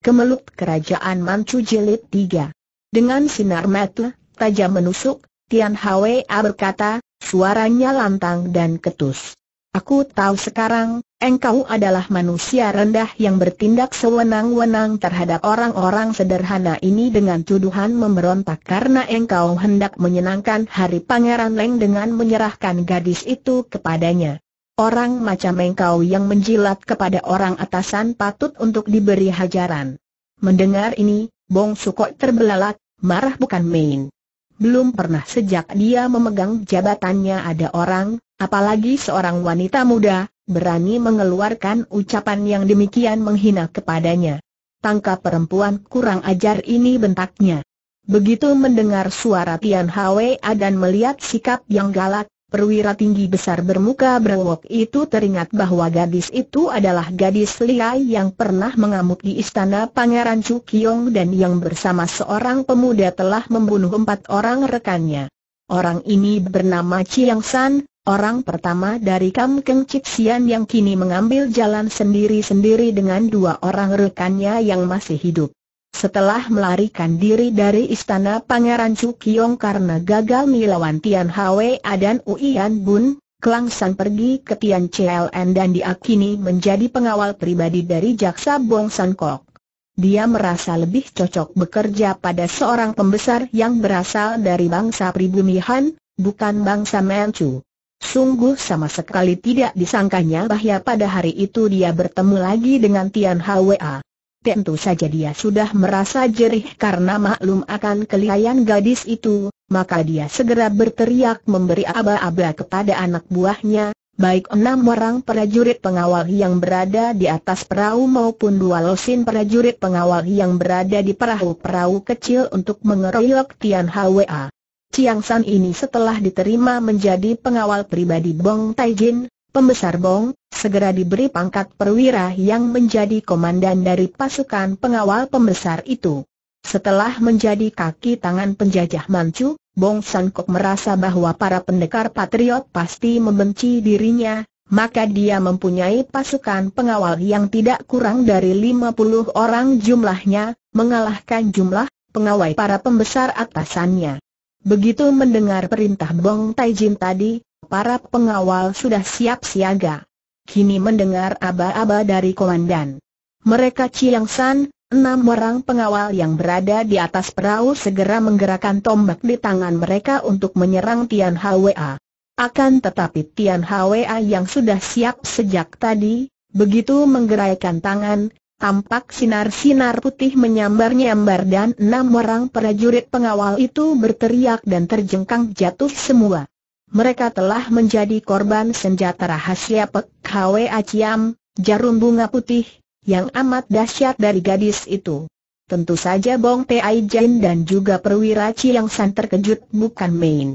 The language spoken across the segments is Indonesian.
Kemelut Kerajaan Manchu Jilid 3 Dengan sinar mata, tajam menusuk, Tian Hwa berkata, suaranya lantang dan ketus. Aku tahu sekarang, engkau adalah manusia rendah yang bertindak sewenang-wenang terhadap orang-orang sederhana ini dengan tuduhan memberontak karena engkau hendak menyenangkan hari Pangeran Leng dengan menyerahkan gadis itu kepadanya. Orang macam engkau yang menjilat kepada orang atasan patut untuk diberi hajaran. Mendengar ini, Bong Sukok terbelalak, marah bukan main. Belum pernah sejak dia memegang jabatannya ada orang, apalagi seorang wanita muda, berani mengeluarkan ucapan yang demikian menghina kepadanya. Tangkap perempuan kurang ajar ini bentaknya. Begitu mendengar suara Tian Hwa dan melihat sikap yang galak, Perwira tinggi besar bermuka berwok itu teringat bahwa gadis itu adalah gadis liai yang pernah mengamuk di istana Pangeran Chu Cukyong dan yang bersama seorang pemuda telah membunuh empat orang rekannya. Orang ini bernama Chiang San, orang pertama dari Kam Keng Sian yang kini mengambil jalan sendiri-sendiri dengan dua orang rekannya yang masih hidup. Setelah melarikan diri dari istana Pangeran Cukyong karena gagal melawan Tian Hwa dan Uian Bun, Klang San pergi ke Tian CLN dan diakini menjadi pengawal pribadi dari Jaksa Bong San Kok. Dia merasa lebih cocok bekerja pada seorang pembesar yang berasal dari bangsa pribumi Han, bukan bangsa Manchu. Sungguh sama sekali tidak disangkanya bahaya pada hari itu dia bertemu lagi dengan Tian Hwa tentu saja dia sudah merasa jerih karena maklum akan kelihayan gadis itu, maka dia segera berteriak memberi aba-aba kepada anak buahnya, baik enam orang prajurit pengawal yang berada di atas perahu maupun dua losin prajurit pengawal yang berada di perahu-perahu kecil untuk mengeroyok Tian Hwa. Chiang San ini setelah diterima menjadi pengawal pribadi Bong Taijin, pembesar Bong, segera diberi pangkat perwira yang menjadi komandan dari pasukan pengawal pembesar itu. Setelah menjadi kaki tangan penjajah Manchu, Bong San merasa bahwa para pendekar patriot pasti membenci dirinya, maka dia mempunyai pasukan pengawal yang tidak kurang dari 50 orang jumlahnya, mengalahkan jumlah pengawal para pembesar atasannya. Begitu mendengar perintah Bong Taijin tadi, para pengawal sudah siap siaga kini mendengar aba-aba dari komandan. Mereka Chiang San, enam orang pengawal yang berada di atas perahu segera menggerakkan tombak di tangan mereka untuk menyerang Tian Hwa. Akan tetapi Tian Hwa yang sudah siap sejak tadi, begitu menggerakkan tangan, tampak sinar-sinar putih menyambar-nyambar dan enam orang prajurit pengawal itu berteriak dan terjengkang jatuh semua mereka telah menjadi korban senjata rahasia Pek Hwe Aciam, jarum bunga putih, yang amat dahsyat dari gadis itu. Tentu saja Bong Tai Jin dan juga perwira Chiang San terkejut bukan main.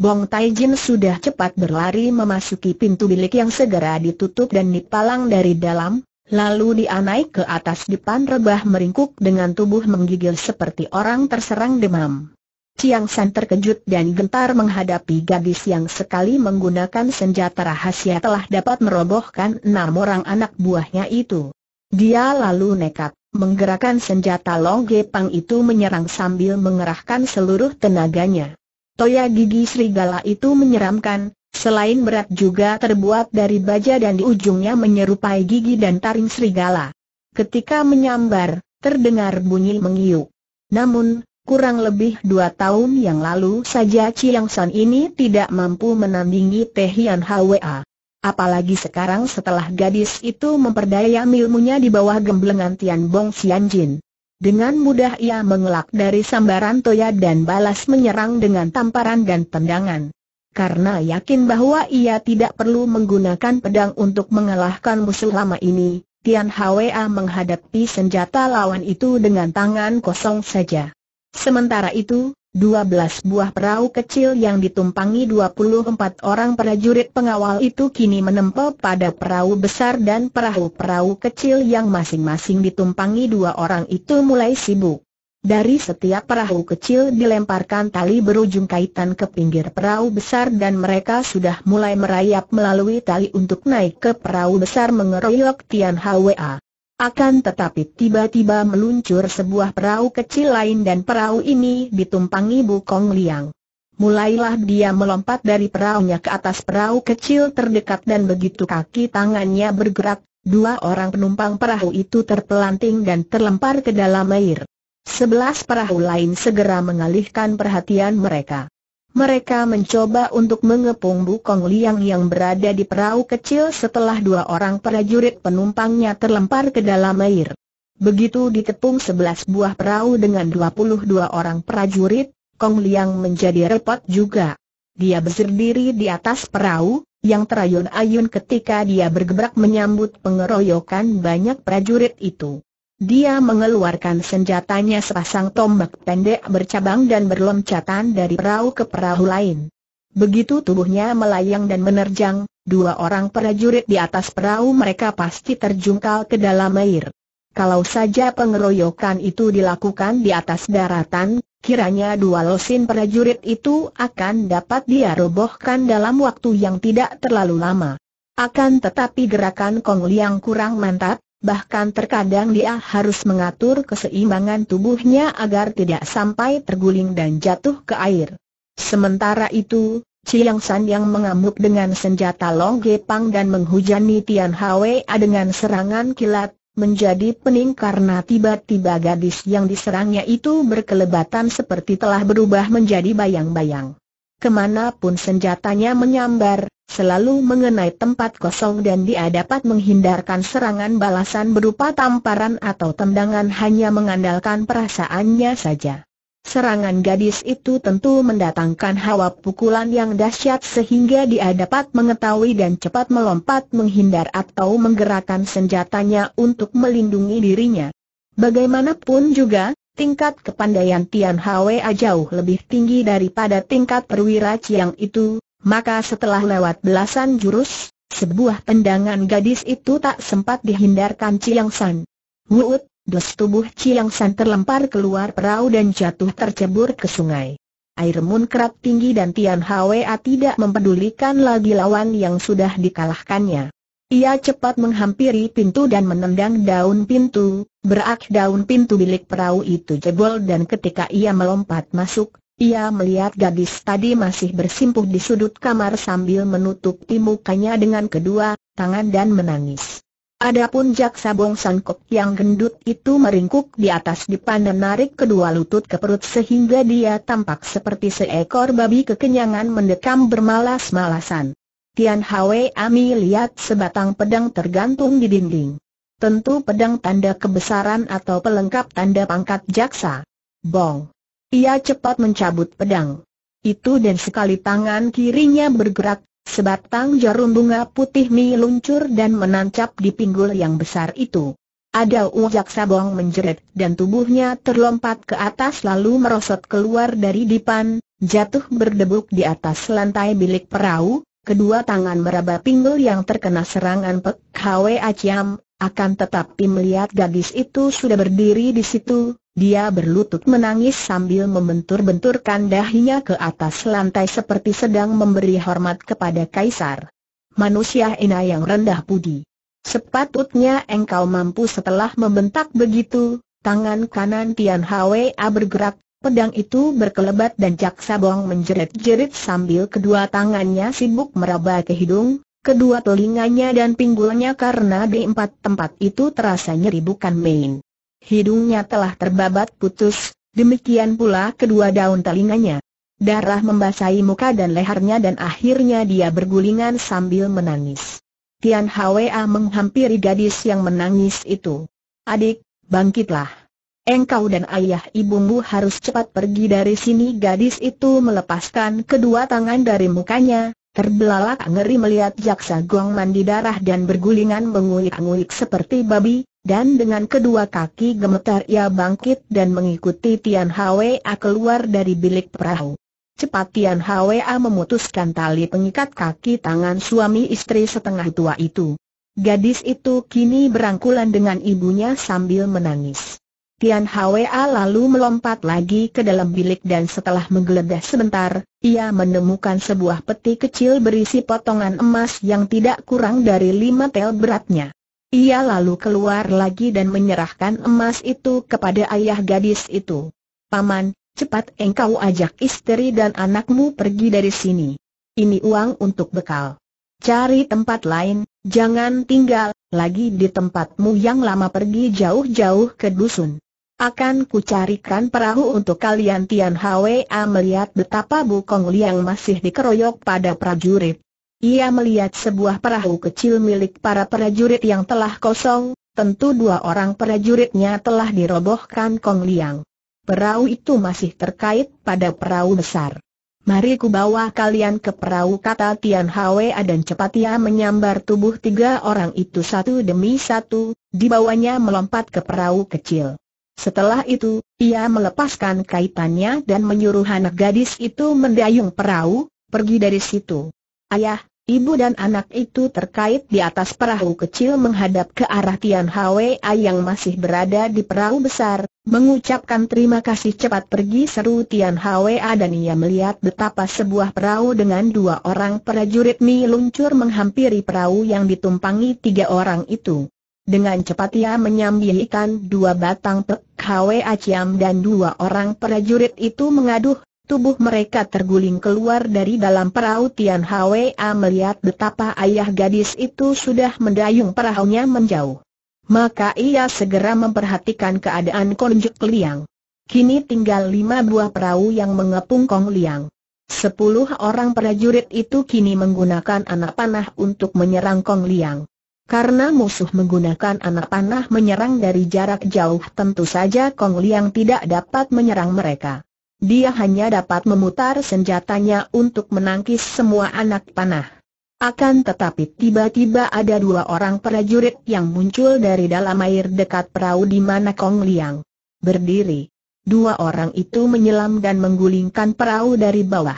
Bong Tai Jin sudah cepat berlari memasuki pintu bilik yang segera ditutup dan dipalang dari dalam, lalu dia naik ke atas depan rebah meringkuk dengan tubuh menggigil seperti orang terserang demam. Chiang San terkejut dan gentar menghadapi gadis yang sekali menggunakan senjata rahasia telah dapat merobohkan enam orang anak buahnya itu. Dia lalu nekat, menggerakkan senjata Long Gepang itu menyerang sambil mengerahkan seluruh tenaganya. Toya gigi serigala itu menyeramkan, selain berat juga terbuat dari baja dan di ujungnya menyerupai gigi dan taring serigala. Ketika menyambar, terdengar bunyi mengiuk. Namun, Kurang lebih dua tahun yang lalu saja Chiang San ini tidak mampu menandingi Teh Hwa. Apalagi sekarang setelah gadis itu memperdaya ilmunya di bawah gemblengan Tian Bong Xianjin. Dengan mudah ia mengelak dari sambaran Toya dan balas menyerang dengan tamparan dan tendangan. Karena yakin bahwa ia tidak perlu menggunakan pedang untuk mengalahkan musuh lama ini, Tian Hwa menghadapi senjata lawan itu dengan tangan kosong saja. Sementara itu, 12 buah perahu kecil yang ditumpangi 24 orang prajurit pengawal itu kini menempel pada perahu besar dan perahu-perahu kecil yang masing-masing ditumpangi dua orang itu mulai sibuk. Dari setiap perahu kecil dilemparkan tali berujung kaitan ke pinggir perahu besar dan mereka sudah mulai merayap melalui tali untuk naik ke perahu besar mengeroyok Tian Hwa. Akan tetapi tiba-tiba meluncur sebuah perahu kecil lain dan perahu ini ditumpangi Bu Kong Liang. Mulailah dia melompat dari perahunya ke atas perahu kecil terdekat dan begitu kaki tangannya bergerak, dua orang penumpang perahu itu terpelanting dan terlempar ke dalam air. Sebelas perahu lain segera mengalihkan perhatian mereka. Mereka mencoba untuk mengepung Bukong Liang yang berada di perahu kecil setelah dua orang prajurit penumpangnya terlempar ke dalam air. Begitu dikepung sebelas buah perahu dengan dua puluh dua orang prajurit, Kong Liang menjadi repot juga. Dia berdiri di atas perahu, yang terayun-ayun ketika dia bergebrak menyambut pengeroyokan banyak prajurit itu. Dia mengeluarkan senjatanya sepasang tombak pendek bercabang dan berloncatan dari perahu ke perahu lain. Begitu tubuhnya melayang dan menerjang, dua orang prajurit di atas perahu mereka pasti terjungkal ke dalam air. Kalau saja pengeroyokan itu dilakukan di atas daratan, kiranya dua losin prajurit itu akan dapat dia robohkan dalam waktu yang tidak terlalu lama. Akan tetapi gerakan Kong Liang kurang mantap, bahkan terkadang dia harus mengatur keseimbangan tubuhnya agar tidak sampai terguling dan jatuh ke air. Sementara itu, Chiang San yang mengamuk dengan senjata Long Gepang dan menghujani Tian Hwa dengan serangan kilat, menjadi pening karena tiba-tiba gadis yang diserangnya itu berkelebatan seperti telah berubah menjadi bayang-bayang. Kemanapun senjatanya menyambar, selalu mengenai tempat kosong dan dia dapat menghindarkan serangan balasan berupa tamparan atau tendangan hanya mengandalkan perasaannya saja. Serangan gadis itu tentu mendatangkan hawa pukulan yang dahsyat sehingga dia dapat mengetahui dan cepat melompat menghindar atau menggerakkan senjatanya untuk melindungi dirinya. Bagaimanapun juga, tingkat kepandaian Tian Hwa jauh lebih tinggi daripada tingkat perwira Chiang itu, maka setelah lewat belasan jurus, sebuah tendangan gadis itu tak sempat dihindarkan Chiang San. Wuut, dos tubuh Chiang San terlempar keluar perahu dan jatuh tercebur ke sungai. Air munkrat tinggi dan Tian Hwa tidak mempedulikan lagi lawan yang sudah dikalahkannya. Ia cepat menghampiri pintu dan menendang daun pintu, berak daun pintu bilik perahu itu jebol dan ketika ia melompat masuk, ia melihat gadis tadi masih bersimpuh di sudut kamar sambil menutupi mukanya dengan kedua tangan dan menangis. Adapun jaksa Bong Sangkok yang gendut itu meringkuk di atas dipan dan narik kedua lutut ke perut sehingga dia tampak seperti seekor babi kekenyangan mendekam bermalas-malasan. Tian Hwe Ami lihat sebatang pedang tergantung di dinding. Tentu pedang tanda kebesaran atau pelengkap tanda pangkat jaksa. Bong. Ia cepat mencabut pedang. Itu dan sekali tangan kirinya bergerak, sebatang jarum bunga putih meluncur dan menancap di pinggul yang besar itu. Ada ujak sabong menjerit dan tubuhnya terlompat ke atas lalu merosot keluar dari dipan, jatuh berdebuk di atas lantai bilik perahu, kedua tangan meraba pinggul yang terkena serangan Pek Hwe Aciam, akan tetapi melihat gadis itu sudah berdiri di situ, dia berlutut menangis sambil membentur-benturkan dahinya ke atas lantai seperti sedang memberi hormat kepada kaisar. Manusia ina yang rendah budi. Sepatutnya engkau mampu setelah membentak begitu, tangan kanan Tian Hwa bergerak, pedang itu berkelebat dan Jaksa Bong menjerit-jerit sambil kedua tangannya sibuk meraba ke hidung, kedua telinganya dan pinggulnya karena di empat tempat itu terasa nyeri bukan main hidungnya telah terbabat putus, demikian pula kedua daun telinganya. Darah membasahi muka dan lehernya dan akhirnya dia bergulingan sambil menangis. Tian Hwa menghampiri gadis yang menangis itu. Adik, bangkitlah. Engkau dan ayah ibumu harus cepat pergi dari sini Gadis itu melepaskan kedua tangan dari mukanya, terbelalak ngeri melihat jaksa Guangman di darah dan bergulingan menguik-nguik seperti babi, dan dengan kedua kaki gemetar ia bangkit dan mengikuti Tian Hwa keluar dari bilik perahu. Cepat Tian Hwa memutuskan tali pengikat kaki tangan suami istri setengah tua itu. Gadis itu kini berangkulan dengan ibunya sambil menangis. Tian Hwa lalu melompat lagi ke dalam bilik dan setelah menggeledah sebentar, ia menemukan sebuah peti kecil berisi potongan emas yang tidak kurang dari lima tel beratnya. Ia lalu keluar lagi dan menyerahkan emas itu kepada ayah gadis itu. Paman, cepat engkau ajak istri dan anakmu pergi dari sini. Ini uang untuk bekal. Cari tempat lain, jangan tinggal lagi di tempatmu yang lama pergi jauh-jauh ke dusun. Akan kucarikan perahu untuk kalian Tian Hwa melihat betapa Bu Kong Liang masih dikeroyok pada prajurit. Ia melihat sebuah perahu kecil milik para prajurit yang telah kosong, tentu dua orang prajuritnya telah dirobohkan Kong Liang. Perahu itu masih terkait pada perahu besar. Mari ku bawa kalian ke perahu kata Tian Hwe dan cepat ia menyambar tubuh tiga orang itu satu demi satu, dibawanya melompat ke perahu kecil. Setelah itu, ia melepaskan kaitannya dan menyuruh anak gadis itu mendayung perahu, pergi dari situ. Ayah, Ibu dan anak itu terkait di atas perahu kecil menghadap ke arah Tian Hwa yang masih berada di perahu besar, mengucapkan terima kasih cepat pergi seru Tian Hwa dan ia melihat betapa sebuah perahu dengan dua orang prajurit Mi luncur menghampiri perahu yang ditumpangi tiga orang itu. Dengan cepat ia menyambihikan dua batang pek Hwa Ciam dan dua orang prajurit itu mengaduh Tubuh mereka terguling keluar dari dalam perahu Tian Hwa melihat betapa ayah gadis itu sudah mendayung perahunya menjauh. Maka ia segera memperhatikan keadaan konjuk liang. Kini tinggal lima buah perahu yang mengepung kong liang. Sepuluh orang prajurit itu kini menggunakan anak panah untuk menyerang kong liang. Karena musuh menggunakan anak panah menyerang dari jarak jauh tentu saja Kong Liang tidak dapat menyerang mereka dia hanya dapat memutar senjatanya untuk menangkis semua anak panah. Akan tetapi tiba-tiba ada dua orang prajurit yang muncul dari dalam air dekat perahu di mana Kong Liang berdiri. Dua orang itu menyelam dan menggulingkan perahu dari bawah.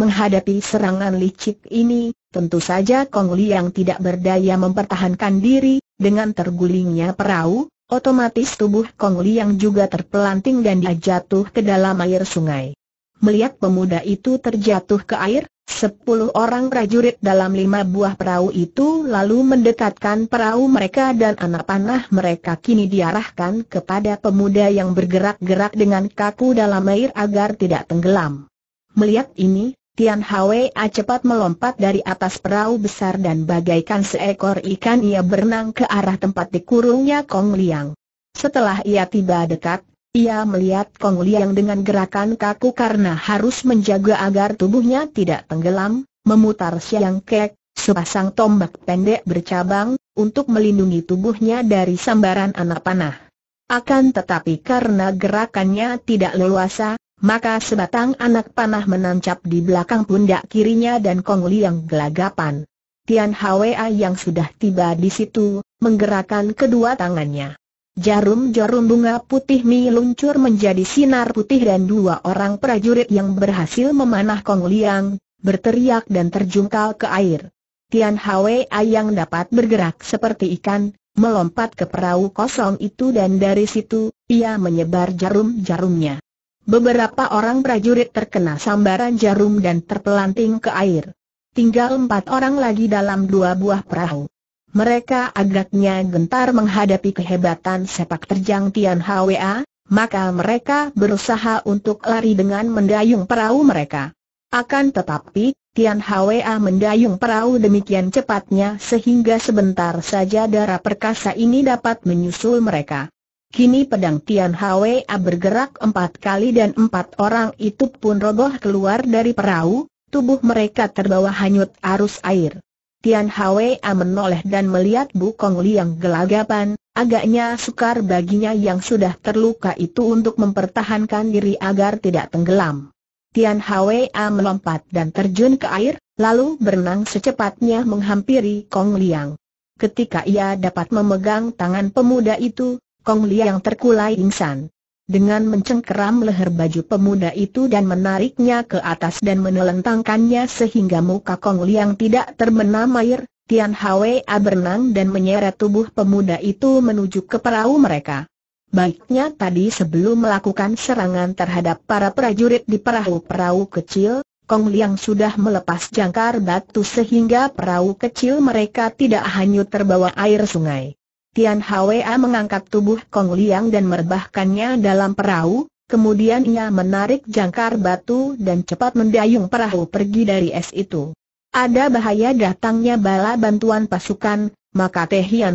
Menghadapi serangan licik ini, tentu saja Kong Liang tidak berdaya mempertahankan diri, dengan tergulingnya perahu, Otomatis tubuh Kong Li yang juga terpelanting dan dia jatuh ke dalam air sungai. Melihat pemuda itu terjatuh ke air, sepuluh orang prajurit dalam lima buah perahu itu lalu mendekatkan perahu mereka dan anak panah mereka kini diarahkan kepada pemuda yang bergerak-gerak dengan kaku dalam air agar tidak tenggelam. Melihat ini, Tian Hwa cepat melompat dari atas perahu besar dan bagaikan seekor ikan ia berenang ke arah tempat dikurungnya Kong Liang. Setelah ia tiba dekat, ia melihat Kong Liang dengan gerakan kaku karena harus menjaga agar tubuhnya tidak tenggelam, memutar siang kek, sepasang tombak pendek bercabang, untuk melindungi tubuhnya dari sambaran anak panah. Akan tetapi karena gerakannya tidak leluasa, maka sebatang anak panah menancap di belakang pundak kirinya dan Kong Liang gelagapan. Tian Hwa yang sudah tiba di situ, menggerakkan kedua tangannya. Jarum-jarum bunga putih luncur menjadi sinar putih dan dua orang prajurit yang berhasil memanah Kong Liang, berteriak dan terjungkal ke air. Tian Hwa yang dapat bergerak seperti ikan, melompat ke perahu kosong itu dan dari situ, ia menyebar jarum-jarumnya. Beberapa orang prajurit terkena sambaran jarum dan terpelanting ke air. Tinggal empat orang lagi dalam dua buah perahu. Mereka agaknya gentar menghadapi kehebatan sepak terjang Tian Hwa, maka mereka berusaha untuk lari dengan mendayung perahu mereka. Akan tetapi, Tian Hwa mendayung perahu demikian cepatnya sehingga sebentar saja darah perkasa ini dapat menyusul mereka. Kini pedang Tian Hwa bergerak empat kali dan empat orang itu pun roboh keluar dari perahu, tubuh mereka terbawa hanyut arus air. Tian Hwa menoleh dan melihat Bu Li Liang gelagapan, agaknya sukar baginya yang sudah terluka itu untuk mempertahankan diri agar tidak tenggelam. Tian Hwa melompat dan terjun ke air, lalu berenang secepatnya menghampiri Kong Liang. Ketika ia dapat memegang tangan pemuda itu, Kong Liang terkulai insan, Dengan mencengkeram leher baju pemuda itu dan menariknya ke atas dan menelentangkannya sehingga muka Kong Liang tidak terbenam air, Tian Hwa berenang dan menyeret tubuh pemuda itu menuju ke perahu mereka. Baiknya tadi sebelum melakukan serangan terhadap para prajurit di perahu-perahu kecil, Kong Liang sudah melepas jangkar batu sehingga perahu kecil mereka tidak hanyut terbawa air sungai. Tian Hwa mengangkat tubuh Kong Liang dan merebahkannya dalam perahu, kemudian ia menarik jangkar batu dan cepat mendayung perahu pergi dari es itu. Ada bahaya datangnya bala bantuan pasukan, maka Teh Hwa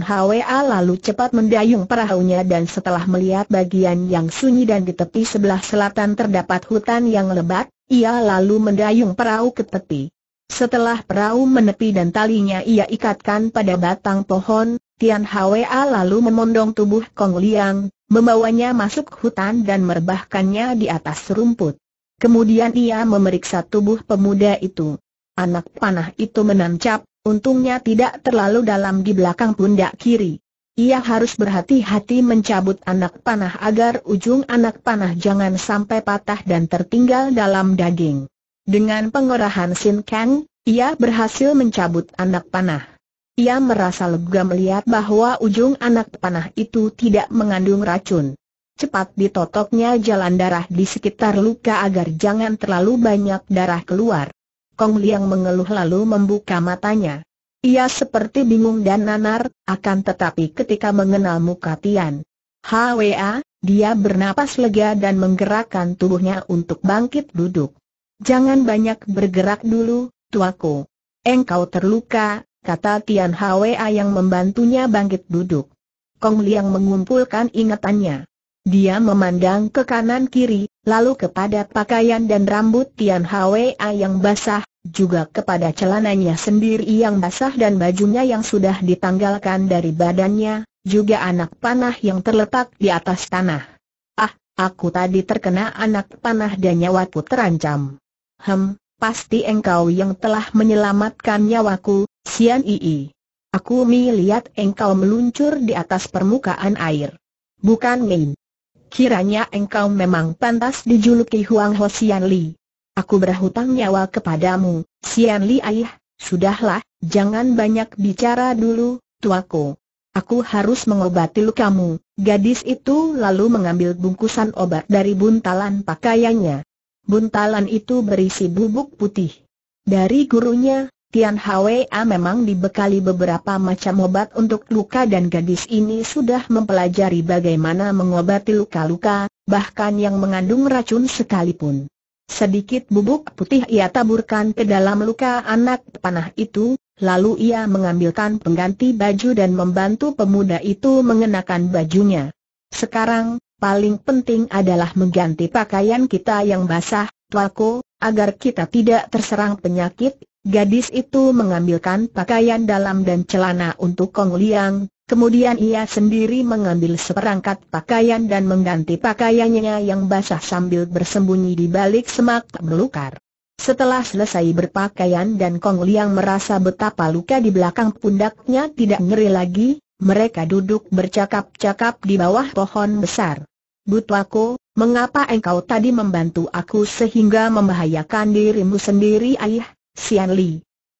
lalu cepat mendayung perahunya dan setelah melihat bagian yang sunyi dan di tepi sebelah selatan terdapat hutan yang lebat, ia lalu mendayung perahu ke tepi. Setelah perahu menepi dan talinya ia ikatkan pada batang pohon, Tian Hwa lalu memondong tubuh Kong Liang, membawanya masuk hutan dan merebahkannya di atas rumput. Kemudian ia memeriksa tubuh pemuda itu. Anak panah itu menancap, untungnya tidak terlalu dalam di belakang pundak kiri. Ia harus berhati-hati mencabut anak panah agar ujung anak panah jangan sampai patah dan tertinggal dalam daging. Dengan pengorahan Sin Kang, ia berhasil mencabut anak panah. Ia merasa lega melihat bahwa ujung anak panah itu tidak mengandung racun. Cepat ditotoknya jalan darah di sekitar luka agar jangan terlalu banyak darah keluar. Kong Liang mengeluh lalu membuka matanya. Ia seperti bingung dan nanar, akan tetapi ketika mengenal muka Tian. HWA, dia bernapas lega dan menggerakkan tubuhnya untuk bangkit duduk. Jangan banyak bergerak dulu, tuaku. Engkau terluka, kata Tian Hwa yang membantunya bangkit duduk. Kong Liang mengumpulkan ingatannya. Dia memandang ke kanan kiri, lalu kepada pakaian dan rambut Tian Hwa yang basah, juga kepada celananya sendiri yang basah dan bajunya yang sudah ditanggalkan dari badannya, juga anak panah yang terletak di atas tanah. Ah, aku tadi terkena anak panah dan nyawaku terancam. Hem, pasti engkau yang telah menyelamatkan nyawaku, Sian Ii. Aku melihat engkau meluncur di atas permukaan air. Bukan main. Kiranya engkau memang pantas dijuluki Huang Ho Sian Li. Aku berhutang nyawa kepadamu, Sian Li Ayah, sudahlah, jangan banyak bicara dulu, tuaku. Aku harus mengobati lukamu. Gadis itu lalu mengambil bungkusan obat dari buntalan pakaiannya. Buntalan itu berisi bubuk putih. Dari gurunya, Tian Hwa memang dibekali beberapa macam obat untuk luka dan gadis ini sudah mempelajari bagaimana mengobati luka-luka, bahkan yang mengandung racun sekalipun. Sedikit bubuk putih ia taburkan ke dalam luka anak panah itu, lalu ia mengambilkan pengganti baju dan membantu pemuda itu mengenakan bajunya. Sekarang, paling penting adalah mengganti pakaian kita yang basah, Tuako, agar kita tidak terserang penyakit, Gadis itu mengambilkan pakaian dalam dan celana untuk Kong Liang, kemudian ia sendiri mengambil seperangkat pakaian dan mengganti pakaiannya yang basah sambil bersembunyi di balik semak belukar. Setelah selesai berpakaian dan Kong Liang merasa betapa luka di belakang pundaknya tidak ngeri lagi, mereka duduk bercakap-cakap di bawah pohon besar. Butwako, mengapa engkau tadi membantu aku sehingga membahayakan dirimu sendiri ayah? Sian Li.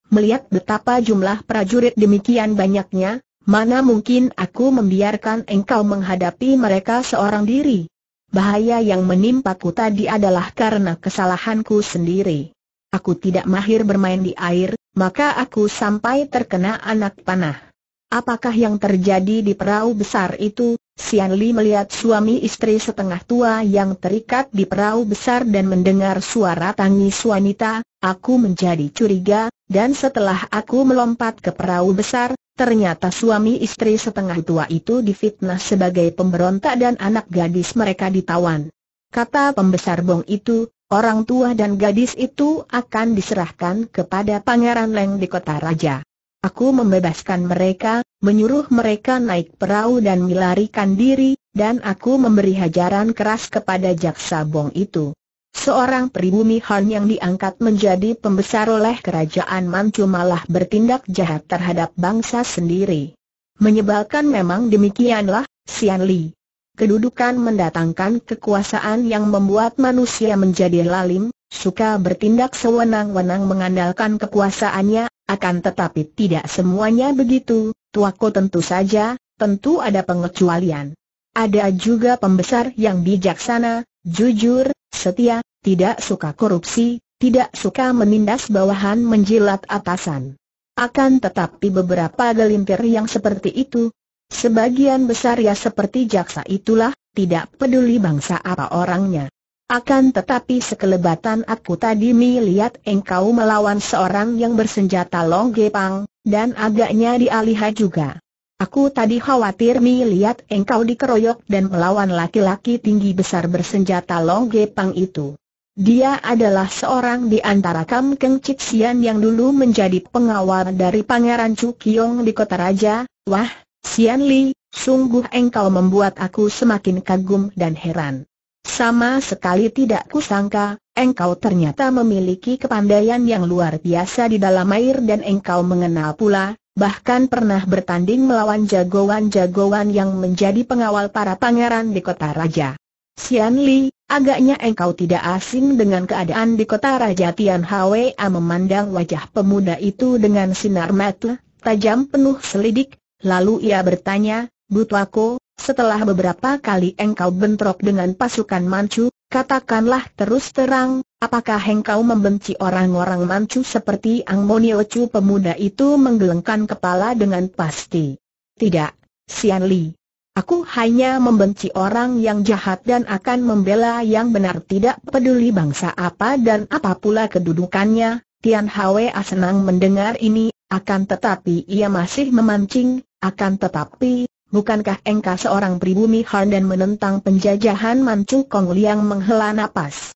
Melihat betapa jumlah prajurit demikian banyaknya, mana mungkin aku membiarkan engkau menghadapi mereka seorang diri. Bahaya yang menimpaku tadi adalah karena kesalahanku sendiri. Aku tidak mahir bermain di air, maka aku sampai terkena anak panah. Apakah yang terjadi di perahu besar itu? Sian Li melihat suami istri setengah tua yang terikat di perahu besar dan mendengar suara tangis wanita, aku menjadi curiga, dan setelah aku melompat ke perahu besar, ternyata suami istri setengah tua itu difitnah sebagai pemberontak dan anak gadis mereka ditawan. Kata pembesar Bong itu, orang tua dan gadis itu akan diserahkan kepada Pangeran Leng di kota raja. Aku membebaskan mereka, menyuruh mereka naik perahu dan melarikan diri, dan aku memberi hajaran keras kepada jaksa Bong itu. Seorang pribumi Han yang diangkat menjadi pembesar oleh kerajaan Manchu malah bertindak jahat terhadap bangsa sendiri. Menyebalkan memang demikianlah, Sian Li. Kedudukan mendatangkan kekuasaan yang membuat manusia menjadi lalim, suka bertindak sewenang-wenang mengandalkan kekuasaannya, akan tetapi tidak semuanya begitu, tuaku tentu saja, tentu ada pengecualian. Ada juga pembesar yang bijaksana, jujur, setia, tidak suka korupsi, tidak suka menindas bawahan menjilat atasan. Akan tetapi beberapa gelintir yang seperti itu, sebagian besar ya seperti jaksa itulah, tidak peduli bangsa apa orangnya. Akan tetapi sekelebatan aku tadi melihat engkau melawan seorang yang bersenjata longgepang, dan agaknya dialihah juga. Aku tadi khawatir mi lihat engkau dikeroyok dan melawan laki-laki tinggi besar bersenjata Long Gepang itu. Dia adalah seorang di antara Kam Keng Cik Sian yang dulu menjadi pengawal dari Pangeran Chu Cukyong di Kota Raja. Wah, Sian Li, sungguh engkau membuat aku semakin kagum dan heran. Sama sekali tidak kusangka, engkau ternyata memiliki kepandaian yang luar biasa di dalam air dan engkau mengenal pula, bahkan pernah bertanding melawan jagoan-jagoan yang menjadi pengawal para pangeran di kota raja. Sian Li, agaknya engkau tidak asing dengan keadaan di kota raja Tian Hwa memandang wajah pemuda itu dengan sinar mata tajam penuh selidik, lalu ia bertanya, Butwako, setelah beberapa kali engkau bentrok dengan pasukan Manchu, katakanlah terus terang, Apakah engkau membenci orang-orang mancu seperti Ang Monio Chu pemuda itu menggelengkan kepala dengan pasti? Tidak, Sian Li. Aku hanya membenci orang yang jahat dan akan membela yang benar tidak peduli bangsa apa dan apa pula kedudukannya. Tian Hwe senang mendengar ini, akan tetapi ia masih memancing, akan tetapi, bukankah engkau seorang pribumi Han dan menentang penjajahan Manchu Kong Liang menghela napas?